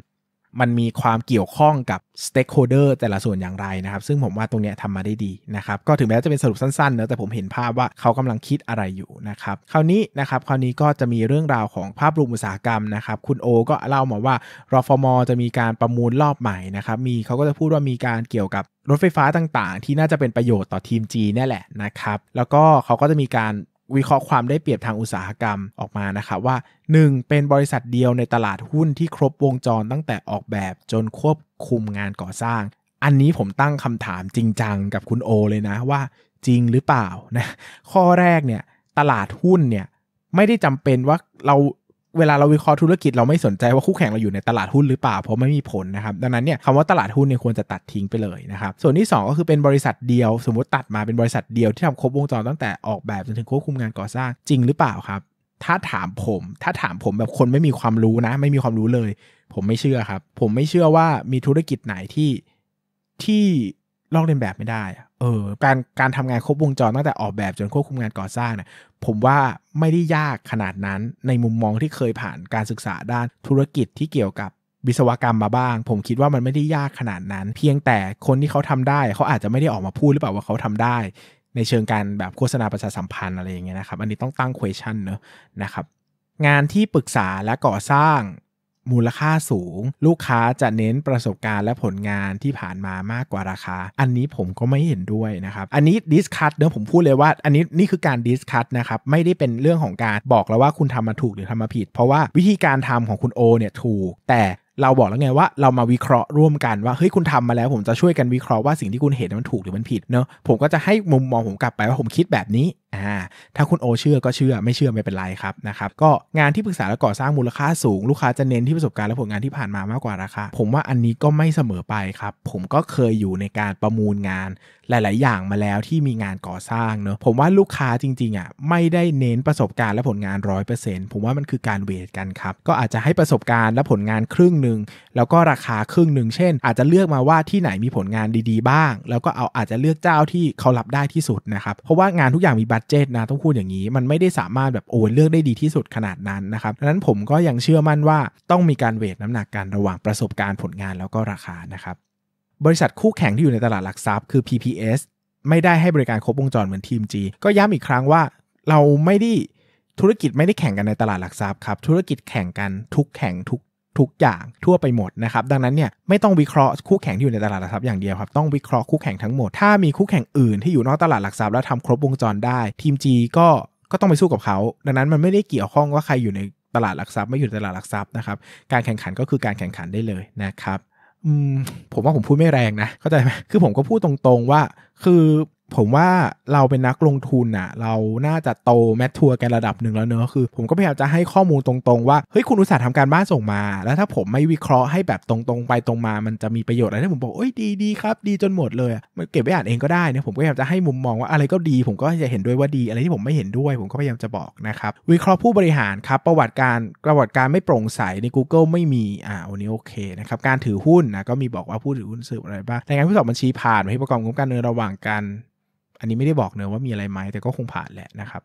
มันมีความเกี่ยวข้องกับสเต็กโฮเดอร์แต่ละส่วนอย่างไรนะครับ ซึ่งผมว่าตรงนี้ทำมาได้ดีนะครับ ก็ถึงแม้จะเป็นสรุปสั้นๆเนะแต่ผมเห็นภาพว่าเขากำลังคิดอะไรอยู่นะครับ คราวนี้นะครับ คราวนี้ก็จะมีเรื่องราวของภาพรวมอุตสาหกรรมนะครับ คุณโอ ก็เล่ามาว่ารอฟมอจะมีการประมูลรอบใหม่นะครับ มีเขาก็จะพูดว่ามีการเกี่ยวกับรถไฟฟ้าต่างๆที่น่าจะเป็นประโยชน์ต่อทีมจีนี่แหละนะครับแล้วก็เขาก็จะมีการวิเคราะห์ความได้เปรียบทางอุตสาหกรรมออกมานะครับว่า 1. เป็นบริษัทเดียวในตลาดหุ้นที่ครบวงจรตั้งแต่ออกแบบจนควบคุมงานก่อสร้าง อันนี้ผมตั้งคำถามจริงจังกับคุณโอเลยนะว่า จริงหรือเปล่านะข้อแรกเนี่ย ตลาดหุ้นเนี่ย ไม่ได้จำเป็นว่าเราเวลาเราวิเคราะห์ธุรกิจเราไม่สนใจว่าคู่แข่งเราอยู่ในตลาดหุ้นหรือเปล่า เพราะไม่มีผลนะครับดังนั้นเนี่ยคำว่าตลาดหุ้นเนี่ยควรจะตัดทิ้งไปเลยนะครับ ส่วนที่2ก็คือเป็นบริษัทเดียวสมมติตัดมาเป็นบริษัทเดียว ที่ทำครบวงจรตั้งแต่ออกแบบจนถึงควบคุมงานก่อสร้างจริงหรือเปล่าครับ ถ้าถามผม ถ้าถามผมแบบคนไม่มีความรู้นะ ไม่มีความรู้เลย ผมไม่เชื่อครับ ผมไม่เชื่อว่ามีธุรกิจไหนที่ที่ลอกเลียนแบบไม่ได้ เออ การการทำงานครบวงจรตั้งแต่ออกแบบจนควบคุมงานก่อสร้างเนี่ย ผมว่าไม่ได้ยากขนาดนั้น ในมุมมองที่เคยผ่านการศึกษาด้านธุรกิจที่เกี่ยวกับวิศวกรรมมาบ้าง ผมคิดว่ามันไม่ได้ยากขนาดนั้น เพียงแต่คนที่เขาทำได้ เขาอาจจะไม่ได้ออกมาพูดหรือเปล่าว่าเขาทำได้ ในเชิงการแบบโฆษณาประชาสัมพันธ์อะไรอย่างเงี้ยนะครับ อันนี้ต้องตั้ง question เนอะนะครับ งานที่ปรึกษาและก่อสร้างมูลค่าสูง ลูกค้าจะเน้นประสบการณ์และผลงานที่ผ่านมามากกว่าราคา อันนี้ผมก็ไม่เห็นด้วยนะครับ อันนี้ดิสคัตเนยวผมพูดเลยว่าอันนี้นี่คือการดิสคัตนะครับ ไม่ได้เป็นเรื่องของการบอกแล้วว่าคุณทำมาถูกหรือทำมาผิด เพราะว่าวิธีการทำของคุณโอเนี่ยถูก แต่เราบอกแล้วไงว่าเรามาวิเคราะห์ร่วมกันว่าเฮ้ยคุณทำมาแล้วผมจะช่วยกันวิเคราะห์ว่าสิ่งที่คุณเห็นมันถูกหรือมันผิดเนอะผมก็จะให้มุมมองผมกลับไปว่าผมคิดแบบนี้อ่าถ้าคุณโอเชื่อก็เชื่อไม่เชื่อไม่เป็นไรครับนะครับ ก็งานที่ปรึกษาและก่อสร้างมูลค่าสูง ลูกค้าจะเน้นที่ประสบการณ์และผลงานที่ผ่านมามากกว่าราคาผมว่าอันนี้ก็ไม่เสมอไปครับ ผมก็เคยอยู่ในการประมูลงานหลาย ๆ อย่างมาแล้วที่มีงานก่อสร้างเนอะผมว่าลูกค้าจริง ๆอ่ะไม่ได้เน้นประสบการณ์และผลงานรนต์ผมว่ามันคือการเวทกันครับก็อาจจะให้ประสบการณ์และผลงานครึ่งหนึ่งแล้วก็ราคาครึ่งหนึ่งเช่น อาจจะเลือกมาว่าที่ไหนมีผลงานดี ๆ บ้าง แล้วก็เอาอาจจะเลือกเจ้าที่เขารับได้ที่สุดนะครับเพราะว่างานทุกอย่างมีบัดเจตนะต้องพูดอย่างนี้มันไม่ได้สามารถแบบโอนเลือกได้ดีที่สุดขนาดนั้นนะครับดังนั้นผมก็ยังเชื่อมั่นว่าต้องมีการเวทน้ำหนักการระหว่างประสบการณ์ผลงานแล้วก็ราคานะครับ บริษัทคู่แข่งที่อยู่ในตลาดหลักทรัพย์คือ PPS ไม่ได้ให้บริการครบวงจรเหมือนทีม G ก็ย้ำอีกครั้งว่า เราไม่ได้ธุรกิจไม่ได้แข่งกันในตลาดหลักทรัพย์ครับธุรกิจแข่งกันทุกแข่งทุกทุกอย่างทั่วไปหมดนะครับดังนั้นเนี่ย ไม่ต้องวิเคราะห์คู่แข่งที่อยู่ในตลาดหลักทรัพย์อย่างเดียวครับต้องวิเคราะห์คู่แข่งทั้งหมดถ้ามีคู่แข่งอื่นที่อยู่นอกตลาดหลักทรัพย์แล้วทำครบวงจรได้ทีม G ก็ก็ต้องไปสู้กับเขา ดังนั้นมันไม่ได้เกี่ยวข้องว่าใครอยู่ในตลาดหลักทรัพย์ไม่อยู่ในตลาดหลักทรัพย์นะครับการแข่งขันก็คือการแข่งขันได้เลยนะครับผมว่าผมพูดไม่แรงนะเข้าใจไหมคือผมก็พูดตรงๆว่าคือผมว่าเราเป็นนักลงทุนน่ะ เราน่าจะโตแมททัวร์กันระดับหนึ่งแล้วเนอะคือผมก็พยายามจะให้ข้อมูลตรงๆว่าเฮ้ยคุณอุตสาห์ทำการบ้านส่งมา แล้วถ้าผมไม่วิเคราะห์ให้แบบตรงๆไปตรงมามันจะมีประโยชน์อะไรที่ผมบอกเอ้ยดีดีครับ ดีจนหมดเลยมันเก็บไว้อ่านเองก็ได้เนี่ยผมก็พยายามจะให้มุมมองว่าอะไรก็ดี ผมก็จะเห็นด้วยว่าดี อะไรที่ผมไม่เห็นด้วย ผมก็พยายามจะบอกนะครับวิเคราะห์ผู้บริหารครับ ประวัติการประวัติการไม่โปร่งใสใน Google ไม่มีอ่าวันนี้โอเคนะครับการถือหุ้นนะก็มีบอกว่าผู้ถือหุ้นสืบอะไรบ้างในงานผู้สอบบัญชีผ่านไหประกอบงบการเงินระหว่างกันอันนี้ไม่ได้บอกเนอะว่ามีอะไรไหมแต่ก็คงผ่านแหละนะครับ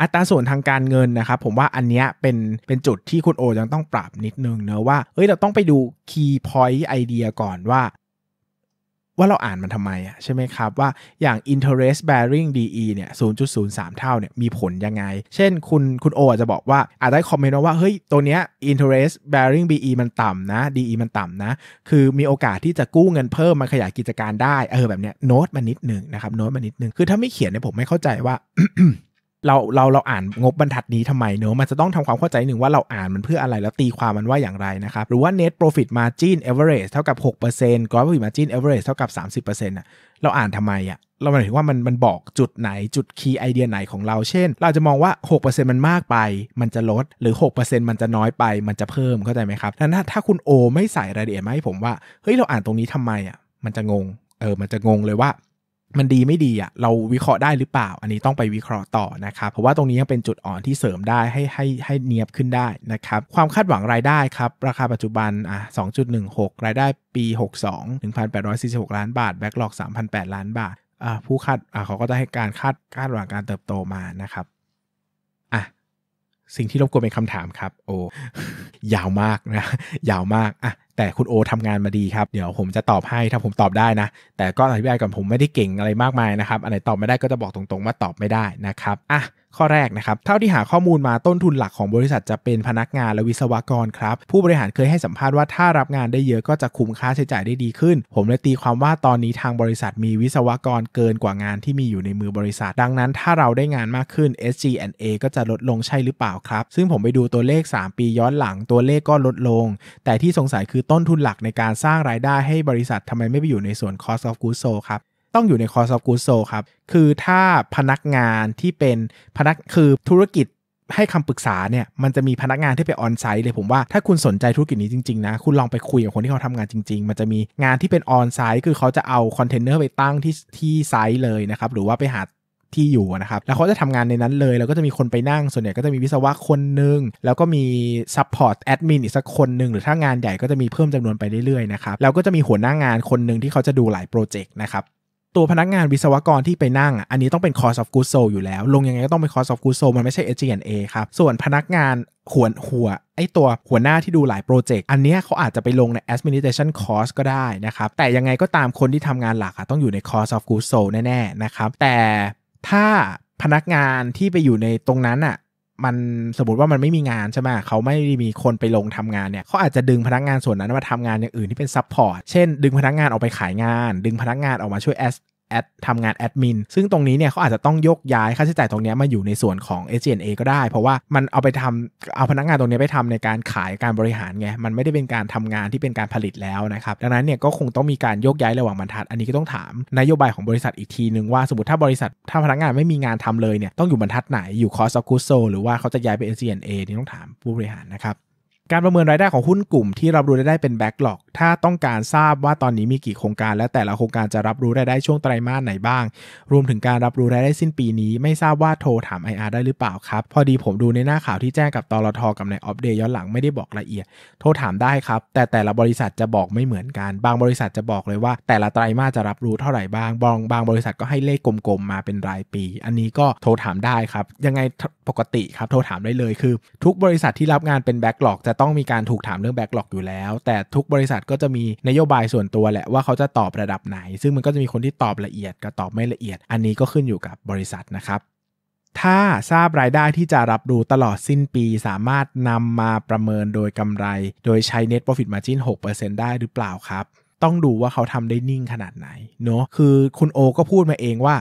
อัตราส่วนทางการเงินนะครับ ผมว่าอันนี้เป็นเป็นจุดที่คุณโอยังต้องปรับนิดนึงเนะว่า เฮ้ยเราต้องไปดูคีย์พอยต์ไอเดียก่อนว่าว่าเราอ่านมันทำไมอ่ะใช่ไหมครับว่าอย่าง interest bearing DE เนี่ย 0.03 เท่าเนี่ยมีผลยังไง เช่นคุณคุณโออาจจะบอกว่า อาจได้คอมเมนต์ว่าเฮ้ยตัวเนี้ย interest bearing BE มันต่ำนะ DE มันต่ำนะ คือมีโอกาสที่จะกู้เงินเพิ่มมาขยายกิจการได้เออแบบเนี้ยโน้ตมานิดหนึ่งนะครับโน้ตมานิดหนึ่งคือถ้าไม่เขียนเนี่ยผมไม่เข้าใจว่าเราเรา เราอ่านงบบรรทัดนี้ทำไมเนอะมันจะต้องทำความเข้าใจหนึ่งว่าเราอ่านมันเพื่ออะไรแล้วตีความมันว่าอย่างไรนะครับ หรือว่า net profit margin average เท่ากับ 6% gross profit margin average เท่ากับ 30%อ่ะ เราอ่านทำไมอ่ะ เราหมายถึงว่ามันมันบอกจุดไหนจุดคีย์ไอเดียไหนของเรา เช่น เราจะมองว่า 6%มันมากไป มันจะลด หรือ 6%มันจะน้อยไป มันจะเพิ่ม เข้าใจไหมครับถ้าถ้าคุณโอไม่ใส่รายละเอียดมาให้ผมว่า เฮ้ยเราอ่านตรงนี้ทำไมอ่ะ มันจะงง เออ มันจะงงเลยว่ามันดีไม่ดีอะเราวิเคราะห์ได้หรือเปล่า อันนี้ต้องไปวิเคราะห์ต่อนะครับ เพราะว่าตรงนี้ยังเป็นจุดอ่อนที่เสริมได้ให้ให้ให้เนียบขึ้นได้นะครับ ความคาดหวังรายได้ครับ ราคาปัจจุบันอ่ะ2.16 รายได้ปี 62 1,846 ล้านบาท แบ็กหลอก3,008ล้านบาทอ่ะผู้คาดอ่ะเขาก็จะให้การคาดคาดหวังการเติบโตมานะครับอ่ะสิ่งที่รบกวนเป็นคำถามครับ โอ้ยาวมากนะยาวมากอ่ะแต่คุณโอ ทำงานมาดีครับเดี๋ยวผมจะตอบให้ถ้าผมตอบได้นะ แต่ก็อธิบายก่อนผมไม่ได้เก่งอะไรมากมายนะครับ อะไรตอบไม่ได้ก็จะบอกตรงๆว่าตอบไม่ได้นะครับอ่ะข้อแรกนะครับเท่าที่หาข้อมูลมาต้นทุนหลักของบริษัทจะเป็นพนักงานและวิศวกรครับผู้บริหารเคยให้สัมภาษณ์ว่าถ้ารับงานได้เยอะก็จะคุ้มค่าใช้จ่ายได้ดีขึ้น ผมเลยตีความว่าตอนนี้ทางบริษัทมีวิศวกรเกินกว่างานที่มีอยู่ในมือบริษัท ดังนั้นถ้าเราได้งานมากขึ้น SG&A ก็จะลดลงใช่หรือเปล่าครับ ซึ่งผมไปดูตัวเลข 3 ปีย้อนหลังตัวเลขก็ลดลงแต่ที่สงสัยคืต้นทุนหลักในการสร้างรายได้ให้บริษัททำไมไม่ไปอยู่ในส่วน cost of goods sold ครับ ต้องอยู่ใน cost of goods sold ครับ คือถ้าพนักงานที่เป็นพนักคือธุรกิจให้คำปรึกษาเนี่ยมันจะมีพนักงานที่ไปออนไซต์เลยผมว่าถ้าคุณสนใจธุรกิจนี้จริงๆนะ คุณลองไปคุยกับคนที่เขาทำงานจริงๆ มันจะมีงานที่เป็นออนไซต์ คือเขาจะเอาคอนเทนเนอร์ไปตั้งที่ที่ไซต์เลยนะครับหรือว่าไปหาที่อยู่นะครับแล้วเขาจะทำงานในนั้นเลยแล้วก็จะมีคนไปนั่ง ส่วนใหญ่ก็จะมีวิศวะคนหนึ่งแล้วก็มีซัพพอร์ตแอดมินอีกสักคนหนึ่งหรือถ้างานใหญ่ก็จะมีเพิ่มจำนวนไปเรื่อยๆนะครับแล้วก็จะมีหัวหน้างงานคนหนึ่งที่เขาจะดูหลายโปรเจกต์นะครับตัวพนักงานวิศวกรที่ไปนั่งอันนี้ต้องเป็น cost of goods sold อยู่แล้ว ลงยังไงก็ต้องเป็น cost of goods sold มันไม่ใช่ SG&A ครับส่วนพนักงานหัวหัวไอตัวหัวหน้าที่ดูหลายโปรเจกต์อันนี้เขาอาจจะไปลงใน administration cost ก็ได้นะครับแต่ยังไงก็ตามคนที่ทำงานหลักต้องอยู่ใน cost of goods sold แน่ๆนะครับแต่ถ้าพนักงานที่ไปอยู่ในตรงนั้นอะ่ะมันสมมติว่ามันไม่มีงานใช่ไหมเขาไม่มีคนไปลงทำงานเนี่ยเขาอาจจะดึงพนักงานส่วนนั้นมาทำงานอย่างอื่นที่เป็นซัพพอร์ตเช่น ดึงพนักงานออกไปขายงาน ดึงพนักงานออกมาช่วยแอสอดทำงานแอดมินซึ่งตรงนี้เนี่ยเขาอาจจะต้องยกย้ายค่าใช้จ่ายตรงนี้มาอยู่ในส่วนของ SGNA ก็ได้ เพราะว่ามันเอาไปทำเอาพนักงานตรงนี้ไปทำในการขายการบริหารไงมันไม่ได้เป็นการทำงานที่เป็นการผลิตแล้วนะครับดังนั้นเนี่ยก็คงต้องมีการยกย้ายระหว่างบรรทัดอันนี้ก็ต้องถามนโยบายของบริษัทอีกทีนึงว่าสมมติถ้าบริษัทถ้าพนักงานไม่มีงานทำเลยเนี่ยต้องอยู่บรรทัดไหนอยู่คอสก o โซหรือว่าเขาจะย้ายไป SGNA นี่ต้องถามผู้บริหารนะครับการประเมินรายได้ของหุ้นกลุ่มที่รับรู้รายได้เป็นแบ็กหลอก ถ้าต้องการทราบว่าตอนนี้มีกี่โครงการ และแต่ละโครงการจะรับรู้รายได้ช่วงไตรมาสไหนบ้าง รวมถึงการรับรู้รายได้สิ้นปีนี้ ไม่ทราบว่าโทรถาม IR ได้หรือเปล่าครับ พอดีผมดูในหน้าข่าวที่แจ้งกับตลทกับในอัปเดตย้อนหลังไม่ได้บอกละเอียด โทรถามได้ครับ แต่แต่ละบริษัทจะบอกไม่เหมือนกัน บางบริษัทจะบอกเลยว่า แต่ละไตรมาสจะรับรู้เท่าไหร่บ้าง บางบางบริษัทก็ให้เลขกลมๆมาเป็นรายปี อันนี้ก็โทรถามได้ครับ ยังไงปกติครับโทรถามได้เลยคือ ทุกบริษัทที่รับงานเป็นแบ็กหลอกจะต้องมีการถูกถามเรื่องแบ็กหลอกอยู่แล้ว แต่ทุกบริษัทก็จะมีนโยบายส่วนตัวแหละ ว่าเขาจะตอบระดับไหน ซึ่งมันก็จะมีคนที่ตอบละเอียดกับตอบไม่ละเอียด อันนี้ก็ขึ้นอยู่กับบริษัทนะครับ ถ้าทราบรายได้ที่จะรับรู้ตลอดสิ้นปีสามารถนำมาประเมินโดยกำไร โดยใช้ net profit margin 6%ได้หรือเปล่าครับ ต้องดูว่าเขาทำได้นิ่งขนาดไหนเนาะคือคุณโอก็พูดมาเองว่า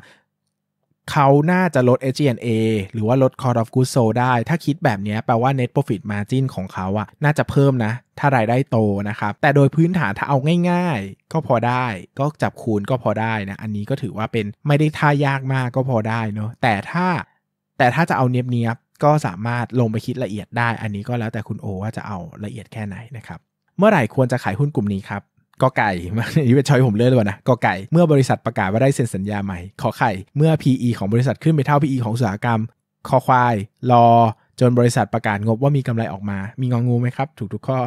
เขาน่าจะลด SG&A หรือว่าลด Cost of Goods Sold ได้ ถ้าคิดแบบนี้แปลว่า Net Profit Margin ของเขาอะน่าจะเพิ่มนะ ถ้ารายได้โตนะครับ แต่โดยพื้นฐานถ้าเอาง่ายๆ ก็พอได้ ก็จับคูณก็พอได้นะ อันนี้ก็ถือว่าเป็นไม่ได้ท่ายากมากก็พอได้เนาะแต่ถ้า แต่ถ้าจะเอาเนียบเนียบก็สามารถลงไปคิดละเอียดได้ อันนี้ก็แล้วแต่คุณโอว่าจะเอาละเอียดแค่ไหนนะครับเมื่อไหร่ควรจะขายหุ้นกลุ่มนี้ครับกอไก่มานี่เป็นชอยผมเลยเลยนะกอไก่เมื่อบริษัทประกาศว่าได้เซ็นสัญญาใหม่ขอไข่เมื่อ PE ของบริษัทขึ้นไปเท่า PE ของอุตสาหกรรมคอควายรอจนบริษัทประกาศงบว่ามีกำไรออกมา มีงองงูไหมครับ ถูกทุกข้อ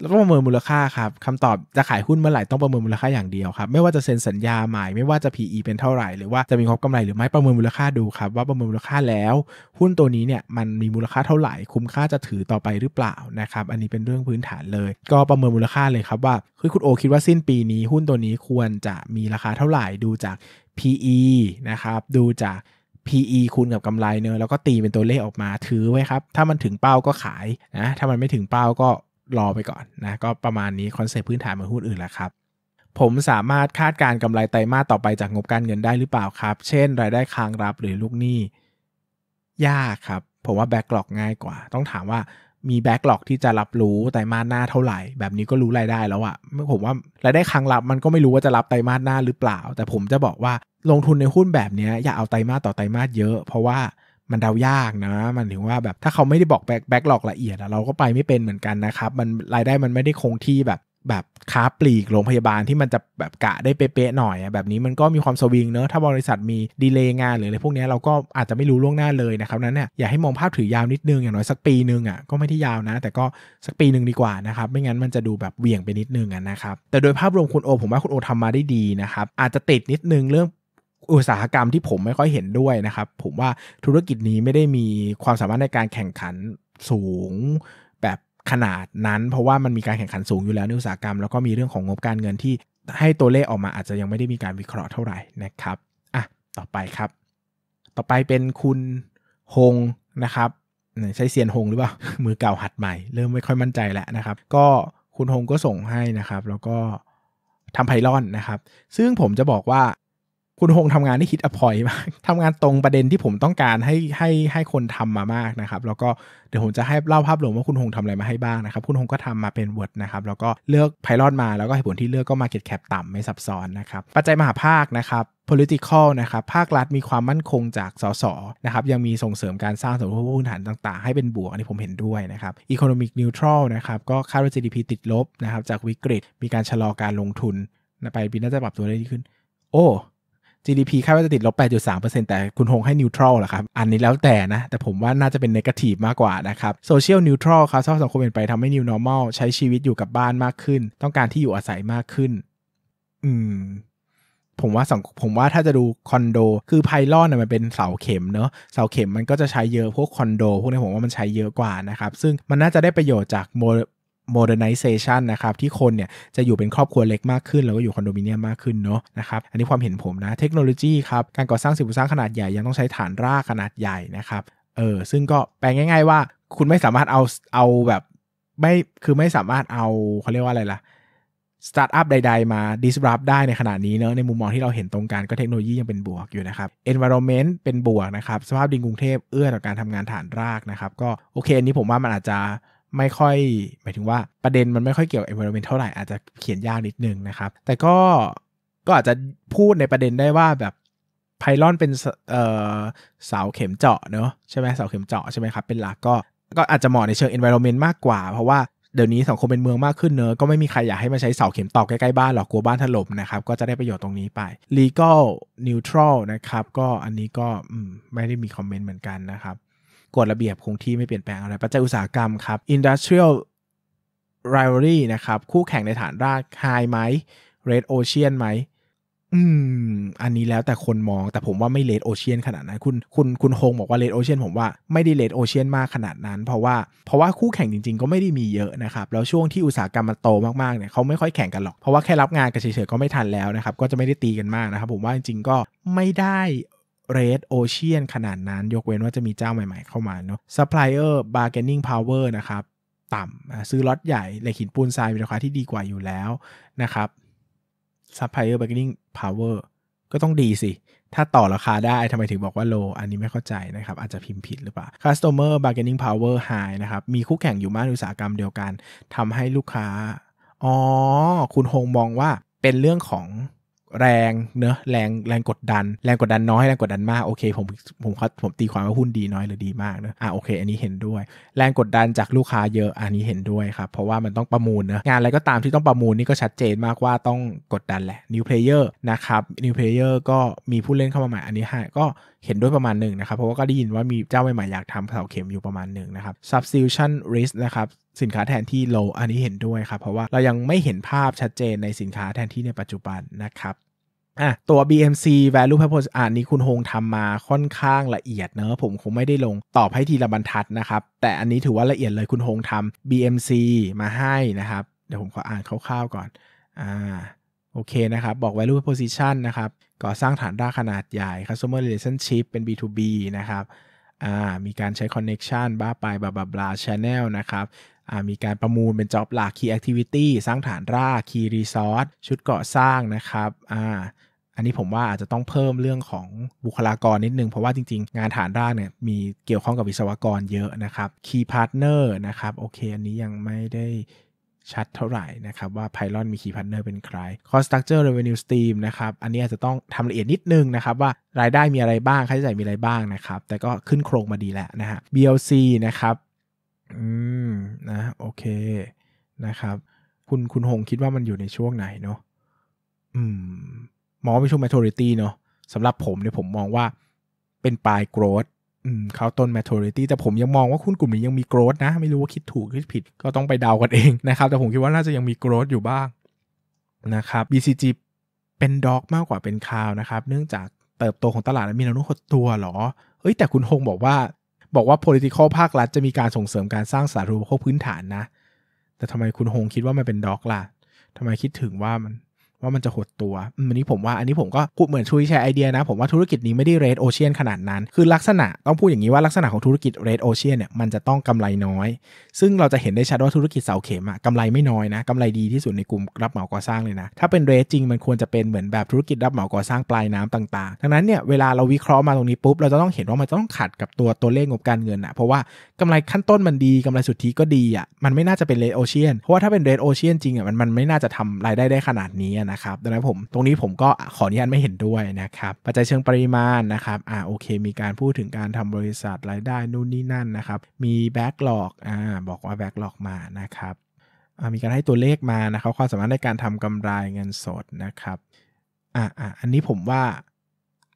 แล้วก็ประเมินมูลค่าครับคำตอบจะขายหุ้นเมื่อไหร่ต้องประเมินมูลค่าอย่างเดียวครับไม่ว่าจะเซ็นสัญญาใหม่ไม่ว่าจะ PE เป็นเท่าไหร่หรือว่าจะมีงบกำไรหรือไม่ประเมินมูลค่าดูครับว่าประเมินมูลค่าแล้ว หุ้นตัวนี้เนี่ยมันมีมูลค่าเท่าไหร่คุ้มค่าจะถือต่อไปหรือเปล่านะครับอันนี้เป็นเรื่องพื้นฐานเลย ก็ประเมินมูลค่าเลยครับว่าคือคุณโอคิดว่าสิ้นปีนี้ หุ้นตัวนี้ควรจะมีราคาเท่าไหร่ดูจาก PE นะครับดูจาก PE คูณกับกำไรเนอะแล้วก็ตีเป็นตัวเลขออกมาถือไว้ครับถ้ามันถึงเป้าก็ขายนะถ้ามันไม่ถึงเป้าก็รอไปก่อนนะก็ประมาณนี้คอนเซปต์พื้นฐานเหมือนหุ้นอื่นแหละครับผมสามารถคาดการกำไรไตรมาสต่อไปจากงบการเงินได้หรือเปล่าครับ เช่น รายได้ค้างรับหรือลูกหนี้ ยากครับ ผมว่าแบ็กหลอกง่ายกว่าต้องถามว่ามีแบ็กหลอกที่จะรับรู้ไตรมาสหน้าเท่าไหร่ แบบนี้ก็รู้รายได้แล้วอะผมว่ารายได้ค้างรับมันก็ไม่รู้ว่าจะรับไตรมาสหน้าหรือเปล่า แต่ผมจะบอกว่าลงทุนในหุ้นแบบนี้อย่าเอาไตรมาสต่อไตรมาสเยอะ เพราะว่ามันเดายากนะมันถึงว่าแบบถ้าเขาไม่ได้บอกแบ็คแบ็คหลอกละเอียด เราก็ไปไม่เป็นเหมือนกันนะครับมันรายได้มันไม่ได้คงที่แบบแบบค้าปลีกโรงพยาบาลที่มันจะแบบกะได้เป๊ะ ๆ หน่อย แบบนี้มันก็มีความสวิงเนอะถ้าบริษัทมีดีเลย์งานหรืออะไรพวกนี้เราก็อาจจะไม่รู้ล่วงหน้าเลยนะครับนั้นเนี่ยอย่าให้มองภาพถือยาวนิดนึงอย่างน้อย สักปีนึงอ่ะก็ไม่ที่ยาวนะ แต่ก็สักปีหนึ่งดีกว่านะครับไม่งั้นมันจะดูแบบเวี่ยงไปนิดนึงนะครับแต่โดยภาพรวมคุณโอผมว่าคุณโอทำมาได้ดีนะครับอาจจะติดนิดนึงเรื่องอุตสาหกรรมที่ผมไม่ค่อยเห็นด้วยนะครับ ผมว่าธุรกิจนี้ไม่ได้มีความสามารถในการแข่งขันสูงแบบขนาดนั้น เพราะว่ามันมีการแข่งขันสูงอยู่แล้วในอุตสาหกรรมแล้วก็มีเรื่องของงบการเงินที่ให้ตัวเลขออกมาอาจจะยังไม่ได้มีการวิเคราะห์เท่าไหร่นะครับอ่ะต่อไปครับ ต่อไปเป็นคุณฮงนะครับ ใช้เซียนฮงหรือเปล่ามือเก่าหัดใหม่ เริ่มไม่ค่อยมั่นใจแล้วนะครับ ก็คุณฮงก็ส่งให้นะครับ แล้วก็ทำไพลอนนะครับ ซึ่งผมจะบอกว่าคุณหงทำงานได้ฮิตอพอยมากทำงานตรงประเด็นที่ผมต้องการให้ให้ให้คนทำมามากนะครับ แล้วก็เดี๋ยวผมจะให้เล่าภาพรวมว่าคุณหงทำอะไรมาให้บ้างนะครับ คุณหงก็ทำมาเป็นิร์ดนะครับ แล้วก็เลือกไพลอตมา แล้วก็เหตุผลที่เลือกก็ Market Cap ต่ำไม่ซับซ้อนนะครับ ปัจจัยมหาภาคนะครับ political นะครับ ภาครัฐมีความมั่นคงจากสส นะครับ ยังมีส่งเสริมการสร้างสมรรถพื้นฐานต่าง ๆให้เป็นบวกอันนี้ผมเห็นด้วยนะครับ economic neutral นะครับก็คาดว่า GDP ติดลบนะครับจากวิกฤต มีการชะลอการลงทุนไปปีน่าจะปรับตัวได้ดีขึ้น โอ้ GDP คาดว่าจะติดลบ 8.3%แต่คุณหงให้นิวทรัลเหรอครับ อันนี้แล้วแต่นะ แต่ผมว่าน่าจะเป็นนกาทีฟมากกว่านะครับโซเชียลนิวทรัลครับชอบสังคมเปลี่ยนไปทำให้นิวนอร์มอลใช้ชีวิตอยู่กับบ้านมากขึ้น ต้องการที่อยู่อาศัยมากขึ้น อืม ผมว่าสังผมว่าถ้าจะดูคอนโด คือไพลอนเนี่ยมันเป็นเสาเข็มเนอะ เสาเข็มมันก็จะใช้เยอะ พวกคอนโดพวกนี้ผมว่ามันใช้เยอะกว่านะครับ ซึ่งมันน่าจะได้ประโยชน์จากโมเดิร์นไนเซชันะครับ ที่คนเนี่ย จะอยู่เป็นครอบครัวเล็กมากขึ้น แล้วก็อยู่คอนโดมิเนียมมากขึ้นเนาะนะครับอันนี้ความเห็นผมนะเทคโนโลยีครับ การก่อสร้างสิ่งปลูกสร้างขนาดใหญ่ ยังต้องใช้ฐานรากขนาดใหญ่นะครับเออซึ่งก็แปลง่ายๆว่าคุณไม่สามารถเอาเอาแบบไม่คือไม่สามารถเอาเขาเรียกว่าอะไรล่ะสตาร์ทอัพใดๆมา disrupt ได้ในขณะนี้เนอะในมุมมองที่เราเห็นตรงกันก็เทคโนโลยียังเป็นบวกอยู่นะครับ environment เป็นบวกนะครับสภาพดินกรุงเทพเอื้อต่อการทำงานฐานรากนะครับก็โอเคอันนี้ผมว่ามันอาจจะไม่ค่อย หมายถึงว่าประเด็นมันไม่ค่อยเกี่ยวกับ environment เท่าไหร่ อาจจะเขียนยากนิดนึงนะครับ แต่ก็ก็อาจจะพูดในประเด็นได้ว่าแบบไพลอนเป็นเสาเข็มเจาะเนอะใช่ไหมเสาเข็มเจาะใช่ไหมครับเป็นหลักก็ ก็อาจจะเหมาะในเชิง environment มากกว่า เพราะว่าเดี๋ยวนี้สังคมเป็นเมืองมากขึ้นเนอะก็ไม่มีใครอยากให้มาใช้เสาเข็มตอกใกล้ๆ บ้านหรอกกลัวบ้านถล่มนะครับก็จะได้ประโยชน์ตรงนี้ไป legal neutral นะครับ ก็อันนี้ก็ไม่ได้มีคอมเมนต์เหมือนกันนะครับกฎระเบียบคงที่ไม่เปลี่ยนแปลงอะไร ปัจจัยอุตสาหกรรมครับ industrial rivalry นะครับคู่แข่งในฐานรากคายไหม red ocean ไหมอืม อันนี้แล้วแต่คนมอง แต่ผมว่าไม่เลดโอเชียนขนาดนั้น คุณคุณคุณโฮงบอกว่าเลดโอเชียนผมว่าไม่ได้เลดโอเชียนมากขนาดนั้น เพราะว่าเพราะว่าคู่แข่งจริงๆก็ไม่ได้มีเยอะนะครับ แล้วช่วงที่อุตสาหกรรมมันโตมากๆเนี่ยเขาไม่ค่อยแข่งกันหรอก เพราะว่าแค่รับงานกันเฉยๆก็ไม่ทันแล้วนะครับ ก็จะไม่ได้ตีกันมากนะครับผมว่าจริงๆก็ไม่ได้เรทโอเชียนขนาดนั้นยกเว้นว่าจะมีเจ้าใหม่ๆ เข้ามาเนาะซัพพลายเออร์บาร์เกนิงพาวเวอร์นะครับ ต่ำซื้อล็อตใหญ่เหล็กหินปูนทรายมีราคาที่ดีกว่าอยู่แล้วนะครับซัพพลายเออร์บาร์เกนิงพาวเวอร์ก็ต้องดีสิ ถ้าต่อราคาได้ทำไมถึงบอกว่าโล อันนี้ไม่เข้าใจนะครับ อาจจะพิมพ์ผิดหรือเปล่า Customer Bargaining Power High นะครับ มีคู่แข่งอยู่มากอุตสาหกรรมเดียวกันทำให้ลูกค้าอ๋อคุณฮงมองว่าเป็นเรื่องของแรงเนอะแรงแรงกดดัน แรงกดดันน้อยแรงกดดันมากโอเคผมผมผมตีความว่าหุ้นดีน้อยหรือดีมากเนอะอ่ะโอเค อันนี้เห็นด้วย แรงกดดันจากลูกค้าเยอะอันนี้เห็นด้วยครับเพราะว่ามันต้องประมูลเนอะงานอะไรก็ตามที่ต้องประมูลนี่ก็ชัดเจนมากว่าต้องกดดันแหละนิวเพลเยอร์นะครับนิวเพลเยอร์ก็มีผู้เล่นเข้ามาใหม่อันนี้ให้ก็เห็นด้วยประมาณหนึ่งนะครับเพราะว่าก็ได้ยินว่ามีเจ้าใหม่ๆอยากทำเสาเข็มอยู่ประมาณหนึ่งนะครับ substitution risk นะครับสินค้าแทนที่ low อันนี้เห็นด้วยครับ เพราะว่าเรายังไม่เห็นภาพชัดเจนในสินค้าแทนที่ในปัจจุบันนะครับ อ่ะตัว BMC value proposition อันนี้คุณโฮงทำมาค่อนข้างละเอียดเนอะผมคงไม่ได้ลงตอบให้ทีละบรรทัดนะครับ แต่อันนี้ถือว่าละเอียดเลยคุณโฮงทำ BMC มาให้นะครับ เดี๋ยวผมขออ่านคร่าวๆก่อน อ่า โอเคนะครับ บอก value proposition นะครับ ก่อสร้างฐานรากขนาดใหญ่ customer relationship เป็น B2B นะครับ อ่า มีการใช้ connection บ้าไปบลาบลา channel นะครับมีการประมูลเป็นจ็อบหลัก Key Activity สร้างฐานราก Key Resource ชุดเกาะสร้างนะครับอ่าอันนี้ผมว่าอาจจะต้องเพิ่มเรื่องของบุคลากรนิดนึง เพราะว่าจริงๆ งานฐานรากเนี่ยมีเกี่ยวข้องกับวิศวกรเยอะนะครับ Key Partner นะครับโอเค อันนี้ยังไม่ได้ชัดเท่าไหร่นะครับว่า Pylon มี Key Partner เป็นใคร Cost Structure Revenue Stream นะครับ อันนี้อาจจะต้องทำละเอียดนิดนึงนะครับ ว่ารายได้มีอะไรบ้างค่าใช้จ่ายมีอะไรบ้างนะครับ แต่ก็ขึ้นโครงมาดีแล้วนะฮะ BLC นะครับอืมนะ โอเคนะครับ คุณคุณหงคิดว่ามันอยู่ในช่วงไหนเนาะอืมมองเป็นช่วง m a ทร r i t y เนาะสำหรับผมเนี่ยผมมองว่าเป็นปลาย growth อืมเขาต้น m a ทร r i t y แต่ผมยังมองว่าคุณกลุ่มนี้ยังมี growth นะ ไม่รู้ว่าคิดถูกคิดผิด ก็ต้องไปเดากันเองนะครับ แต่ผมคิดว่าน่าจะยังมี growth อยู่บ้างนะครับ BCG เป็นด็อกมากกว่าเป็นคาวนะครับเนื่องจากเติบโตของตลาดมีแนวโน้มหดตัวหรอเอ้ยแต่คุณฮงบอกว่าบอกว่า political ภาครัฐจะมีการส่งเสริมการสร้างสาธารณูปโภคพื้นฐานนะ แต่ทำไมคุณหงคิดว่ามันเป็นด็อกล่ะ ทำไมคิดถึงว่ามันว่ามันจะหดตัวอันนี้ผมว่าอันนี้ผมก็พูดเหมือนช่วยแชร์ไอเดียนะ ผมว่าธุรกิจนี้ไม่ได้เรดโอเชียนขนาดนั้น คือลักษณะต้องพูดอย่างนี้ว่าลักษณะของธุรกิจเรดโอเชียนเนี่ย มันจะต้องกำไรน้อย ซึ่งเราจะเห็นได้ชัดว่าธุรกิจเสาเข็มอะกำไรไม่น้อยนะกำไรดีที่สุดในกลุ่มรับเหมาก่อสร้างเลยนะ ถ้าเป็นเรดจริงมันควรจะเป็นเหมือนแบบธุรกิจรับเหมาก่อสร้างปลายน้ำต่างๆ ดังนั้นเนี่ยเวลาเราวิเคราะห์มาตรงนี้ปุ๊บ เราจะต้องเห็นว่ามันต้องขัดกับตัวตัวเลขงบการเงินอะเพราะว่ากำไรขั้นต้นมันดีกำไรสุทธิก็ดีอะมันไม่น่าจะเป็นเรดโอเชียนเพราะว่าถ้าเป็นเรดโอเชียนจริงอะมันมันไม่น่าจะทำรายได้ได้ขนาดนี้นะนะครับดังนั้นผมตรงนี้ผมก็ขออนุญาตไม่เห็นด้วยนะครับ ปัจจัยเชิงปริมาณนะครับ อ่าโอเค มีการพูดถึงการทำบริษัทรายได้นู่นนี่นั่นนะครับ มีแบ็กหลอก อ่า บอกว่าแบ็กหลอกมานะครับมีการให้ตัวเลขมา นะครับ ความสามารถในการทำกำไรเงินสดนะครับ อ่าอ่าอันนี้ผมว่า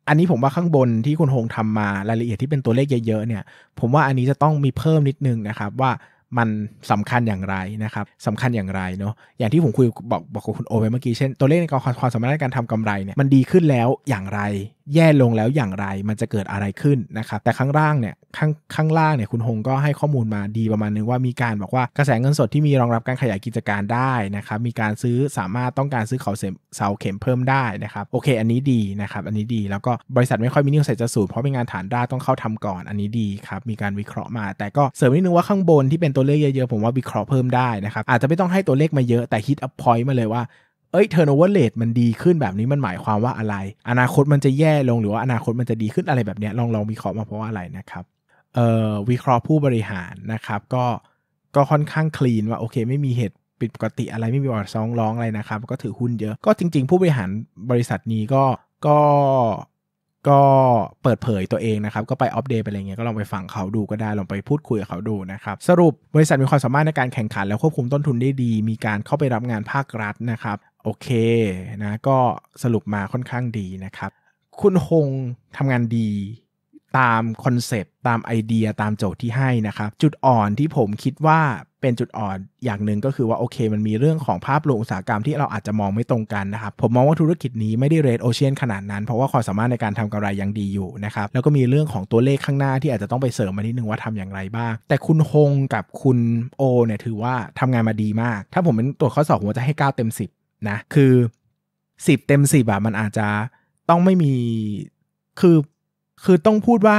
อันนี้ผมว่าข้างบนที่คุณโฮงทำมา รายละเอียดที่เป็นตัวเลขเยอะๆ เนี่ย ผมว่าอันนี้จะต้องมีเพิ่มนิดนึงนะครับว่ามันสำคัญอย่างไรนะครับสำคัญอย่างไรเนาะอย่างที่ผมคุยบอกบอกกับคุณโอไปเมื่อกี้เช่น ตัวเลขในการความสามารถในการทำกำไรเนี่ย มันดีขึ้นแล้วอย่างไรแย่ลงแล้วอย่างไรมันจะเกิดอะไรขึ้นนะครับแต่ข้างล่างเนี่ยข้างข้างล่างเนี่ยคุณหงก็ให้ข้อมูลมาดีประมาณนึงว่ามีการบอกว่ากระแสเงินสดที่มีรองรับการขยายกิจการได้นะครับมีการซื้อสามารถต้องการซื้อเขาเสาเข็มเพิ่มได้นะครับโอเค อันนี้ดีนะครับอันนี้ดีแล้วก็บริษัทไม่ค่อยมีนิวใส่จะสูตเพราะเป็นงานฐานรากต้องเข้าทำก่อน อันนี้ดีครับมีการวิเคราะห์มา แต่ก็เสริมนิดนึงว่าข้างบนที่เป็นตัวเลขเยอะๆผมว่าวิเคราะห์เพิ่มได้นะครับอาจจะไม่ต้องให้ตัวเลขมาเยอะแต่ฮิตอัพพอยต์มาเลยว่าเอ้ยเทอร์โนเวอร์เลมันดีขึ้นแบบนี้มันหมายความว่าอะไร อนาคตมันจะแย่ลงหรือว่า อนาคตมันจะดีขึ้นอะไรแบบนี้ ลองลองวิเคราะห์มาเพราะว่าอะไรนะครับเอ่อวิเคราะห์ผู้บริหารนะครับ ก็ก็ค่อนข้างคลีนว่าโอเคไม่มีเหตุผิดปกติอะไรไม่มีบอดซองร้องอะไรนะครับ ก็ถือหุ้นเยอะก็จริงๆ ผู้บริหารบริษัทนี้ก็ก็ก็เปิดเผยตัวเองนะครับ ก็ไปอัปเดตไปอะไรเงี้ยก็ลองไปฟังเขาดูก็ได้ลองไปพูดคุยกับเขาดูนะครับ สรุปบริษัทมีความสามารถในการแข่งขันและควบคุมต้นทุนได้ดี มีการเข้าไปรับงานภาครัฐนะครับโอเค นะก็สรุปมาค่อนข้างดีนะครับ คุณฮงทำงานดีตามคอนเซปต์ตามไอเดียตามโจทย์ที่ให้นะครับ จุดอ่อนที่ผมคิดว่าเป็นจุดอ่อนอย่างหนึ่งก็คือว่า โอเคมันมีเรื่องของภาพรวมอุตสาหกรรมที่เราอาจจะมองไม่ตรงกันนะครับ ผมมองว่าธุรกิจนี้ไม่ได้เรดโอเชียนขนาดนั้น เพราะว่าความสามารถในการทำกำไรยังดีอยู่นะครับ แล้วก็มีเรื่องของตัวเลขข้างหน้าที่อาจจะต้องไปเสริมมานิดนึงว่าทำอย่างไรบ้าง แต่คุณฮงกับคุณโอเนี่ยถือว่าทำงานมาดีมาก ถ้าผมเป็นตัวข้อสอบผมจะให้ 9 เต็ม 10นะคือ 10 เต็ม10อะมันอาจจะต้องไม่มีคือคือต้องพูดว่า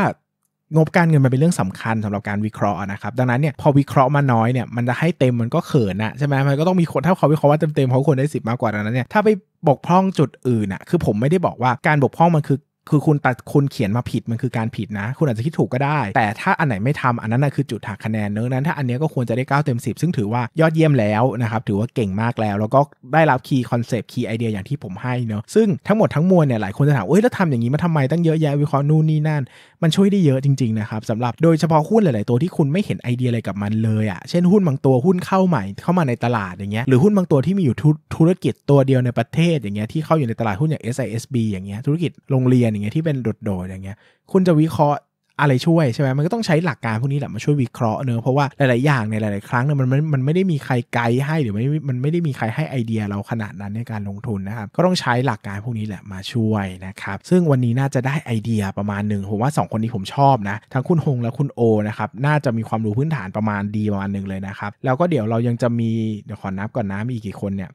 งบการเงินมันเป็นเรื่องสำคัญสำหรับการวิเคราะห์นะครับดังนั้นเนี่ยพอวิเคราะห์มาน้อยเนี่ยมันจะให้เต็มมันก็เขินนะใช่ไหมมันก็ต้องมีคนถ้าเขาวิเคราะห์ว่าเต็มเต็มเขาควรได้สิบมากกว่าดังนั้นเนี่ยถ้าไปบกพร่องจุดอื่นอะคือผมไม่ได้บอกว่าการบกพร่องมันคือคือคุณตัดคุณเขียนมาผิดมันคือการผิดนะ คุณอาจจะคิดถูกก็ได้ แต่ถ้าอันไหนไม่ทำอันนั้นนะคือจุดหักคะแนนเนอะนั้นถ้าอันนี้ก็ควรจะได้9เต็ม10 ซึ่งถือว่ายอดเยี่ยมแล้วนะครับถือว่าเก่งมากแล้ว แล้วก็ได้รับคีย์คอนเซปต์คีย์ไอเดียอย่างที่ผมให้เนาะซึ่งทั้งหมดทั้งมวลเนี่ยหลายคนจะถามเอ้ยแล้วทำอย่างนี้มาทำไมตั้งเยอะแยะวิเคราะห์นู่นนี่นั่นมันช่วยได้เยอะจริงๆนะครับสำหรับโดยเฉพาะหุ้นหลายๆตัวที่คุณไม่เห็นไอเดียอะไรกับมันเลยอะ่ะเช่นหุ้นบางตัวหุ้นเข้าใหม่เข้ามาในตลาดอย่างเงี้ยหรือหุ้นบางตัวที่มีอยู่ธุรกิจตัวเดียวในประเทศอย่างเงี้ยที่เข้าอยู่ในตลาดหุ้นอย่าง SISB อย่างเงี้ยธุรกิจโรงเรียนนอย่างเงี้ยที่เป็นโดดๆอย่างเงี้ย คุณจะวิเคราะห์อะไรช่วยใช่ไหมมันก็ต้องใช้หลักการพวกนี้แหละมาช่วยวิเคราะห์เนอะเพราะว่าหลายๆอย่างในหลาย ๆครั้งเนี่ยมันมันมันไม่ได้มีใครไกด์ให้หรือไม่มันไม่ได้มีใครให้ไอเดียเราขนาดนั้นในการลงทุนนะครับ ก็ต้องใช้หลักการพวกนี้แหละมาช่วยนะครับ ซึ่งวันนี้น่าจะได้ไอเดียประมาณหนึ่งผมว่า2คนนี้ผมชอบนะทั้งคุณฮงและคุณโอนะครับ น่าจะมีความรู้พื้นฐานประมาณดีประมาณหนึ่งเลยนะครับ แล้วก็เดี๋ยวเรายังจะมีเดี๋ยวขอนับก่อนนะมีกี่คนเนี่ย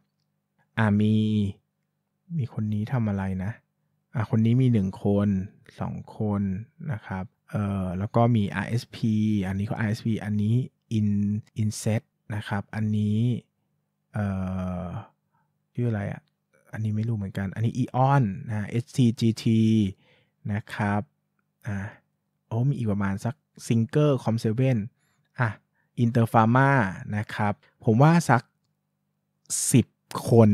อ่ามีมีคนนี้ทำอะไรนะอ่ะคนนี้มี 1 คน 2 คนนะครับ เอ่อแล้วก็มี RSP อันนี้ก็ RSP อันนี้ in inset นะครับ อันนี้ เอ่อ ชื่ออะไรอ่ะอันนี้ไม่รู้เหมือนกัน อันนี้ Eon นะ h t g t นะครับ อ่ะโอ้มีอีกประมาณสัก Singer Com 7อ่ะ Interpharma นะครับ ผมว่าสัก 10คน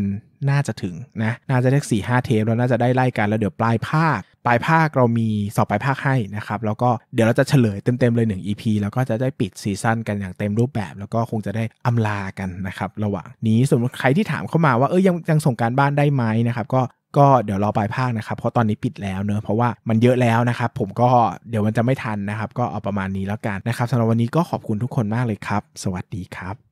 น่าจะถึงนะน่าจะได้สี่ห้าเทปแล้วน่าจะได้ไล่กันแล้วเดี๋ยวปลายภาคปลายภาคเรามีสอบปลายภาคให้นะครับแล้วก็เดี๋ยวเราจะเฉลยเต็มๆเลย1 EP แล้วก็จะได้ปิดซีซั่นกันอย่างเต็มรูปแบบ แล้วก็คงจะได้อาลากันนะครับ ระหว่างนี้ส่วนใครที่ถามเข้ามาว่า เอ้ยยังยังส่งการบ้านได้ไหมนะครับก็ก็เดี๋ยวรอปลายภาคนะครับ เพราะตอนนี้ปิดแล้วเนอะเพราะว่ามันเยอะแล้วนะครับ ผมก็เดี๋ยวมันจะไม่ทันนะครับ ก็เอาประมาณนี้แล้วกันนะครับสำหรับวันนี้ก็ขอบคุณทุกคนมากเลยครับ สวัสดีครับ